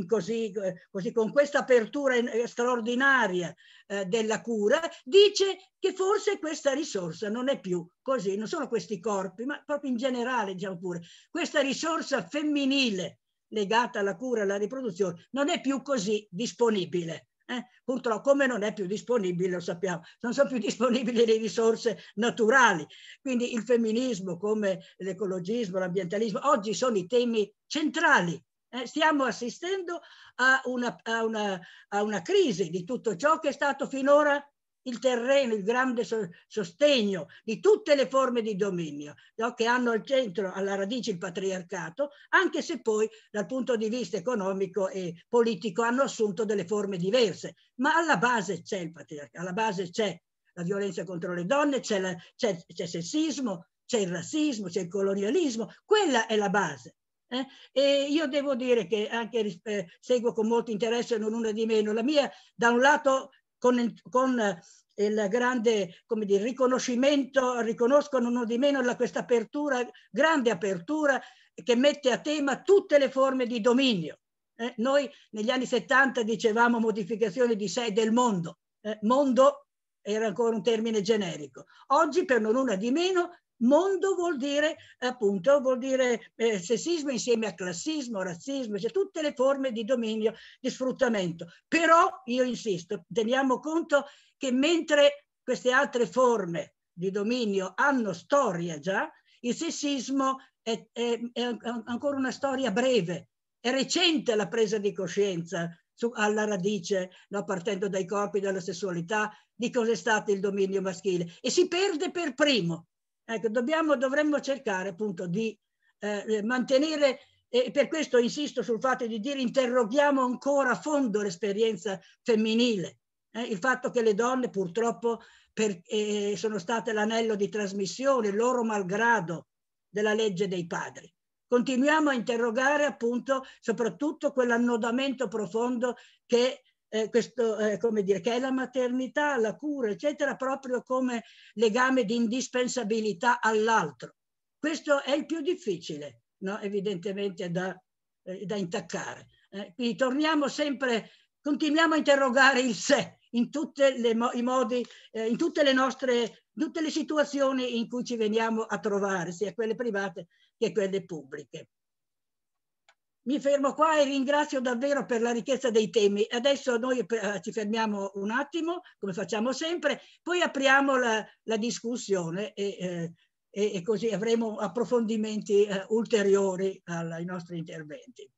così, eh, così, con questa apertura eh, straordinaria eh, della cura, dice che forse questa risorsa non è più così, non solo questi corpi, ma proprio in generale, diciamo pure, questa risorsa femminile legata alla cura e alla riproduzione non è più così disponibile. Eh, purtroppo come non è più disponibile, lo sappiamo, non sono più (laughs) disponibili le risorse naturali. Quindi il femminismo come l'ecologismo, l'ambientalismo, oggi sono i temi centrali. Eh, stiamo assistendo a una, a, una, a una crisi di tutto ciò che è stato finora il terreno, il grande so sostegno di tutte le forme di dominio no? che hanno al centro, alla radice il patriarcato, anche se poi dal punto di vista economico e politico hanno assunto delle forme diverse. Ma alla base c'è il patriarcato, alla base c'è la violenza contro le donne, c'è, il sessismo, c'è il razzismo, c'è il colonialismo, quella è la base. Eh? E io devo dire che anche eh, seguo con molto interesse, non una di meno, la mia da un lato con il, con eh, il grande come dire, riconoscimento, riconoscono uno di meno la, questa apertura, grande apertura che mette a tema tutte le forme di dominio. Eh, noi negli anni 70 dicevamo modificazione di sé del mondo. Eh, mondo era ancora un termine generico. Oggi, per non una di meno, Mondo vuol dire appunto, vuol dire eh, sessismo insieme a classismo, razzismo, cioè tutte le forme di dominio, di sfruttamento. Però, io insisto, teniamo conto che mentre queste altre forme di dominio hanno storia già, il sessismo è, è, è ancora una storia breve, è recente la presa di coscienza su, alla radice, no, partendo dai corpi, dalla sessualità, di cos'è stato il dominio maschile e si perde per primo Ecco, dobbiamo, dovremmo cercare appunto di eh, mantenere, e per questo insisto sul fatto di dire interroghiamo ancora a fondo l'esperienza femminile, eh, il fatto che le donne purtroppo per, eh, sono state l'anello di trasmissione, loro malgrado, della legge dei padri. Continuiamo a interrogare appunto soprattutto quell'annodamento profondo che eh, questo, eh, come dire, che è la maternità, la cura, eccetera, proprio come legame di indispensabilità all'altro. Questo è il più difficile, no? evidentemente, da, eh, da intaccare. Eh, quindi torniamo sempre, continuiamo a interrogare il sé in tutte le, mo- i modi, eh, in tutte le nostre, tutte le situazioni in cui ci veniamo a trovare, sia quelle private che quelle pubbliche mi fermo qua e ringrazio davvero per la ricchezza dei temi. Adesso noi eh, ci fermiamo un attimo, come facciamo sempre, poi apriamo la, la discussione e, eh, e, così avremo approfondimenti eh, ulteriori ai nostri interventi.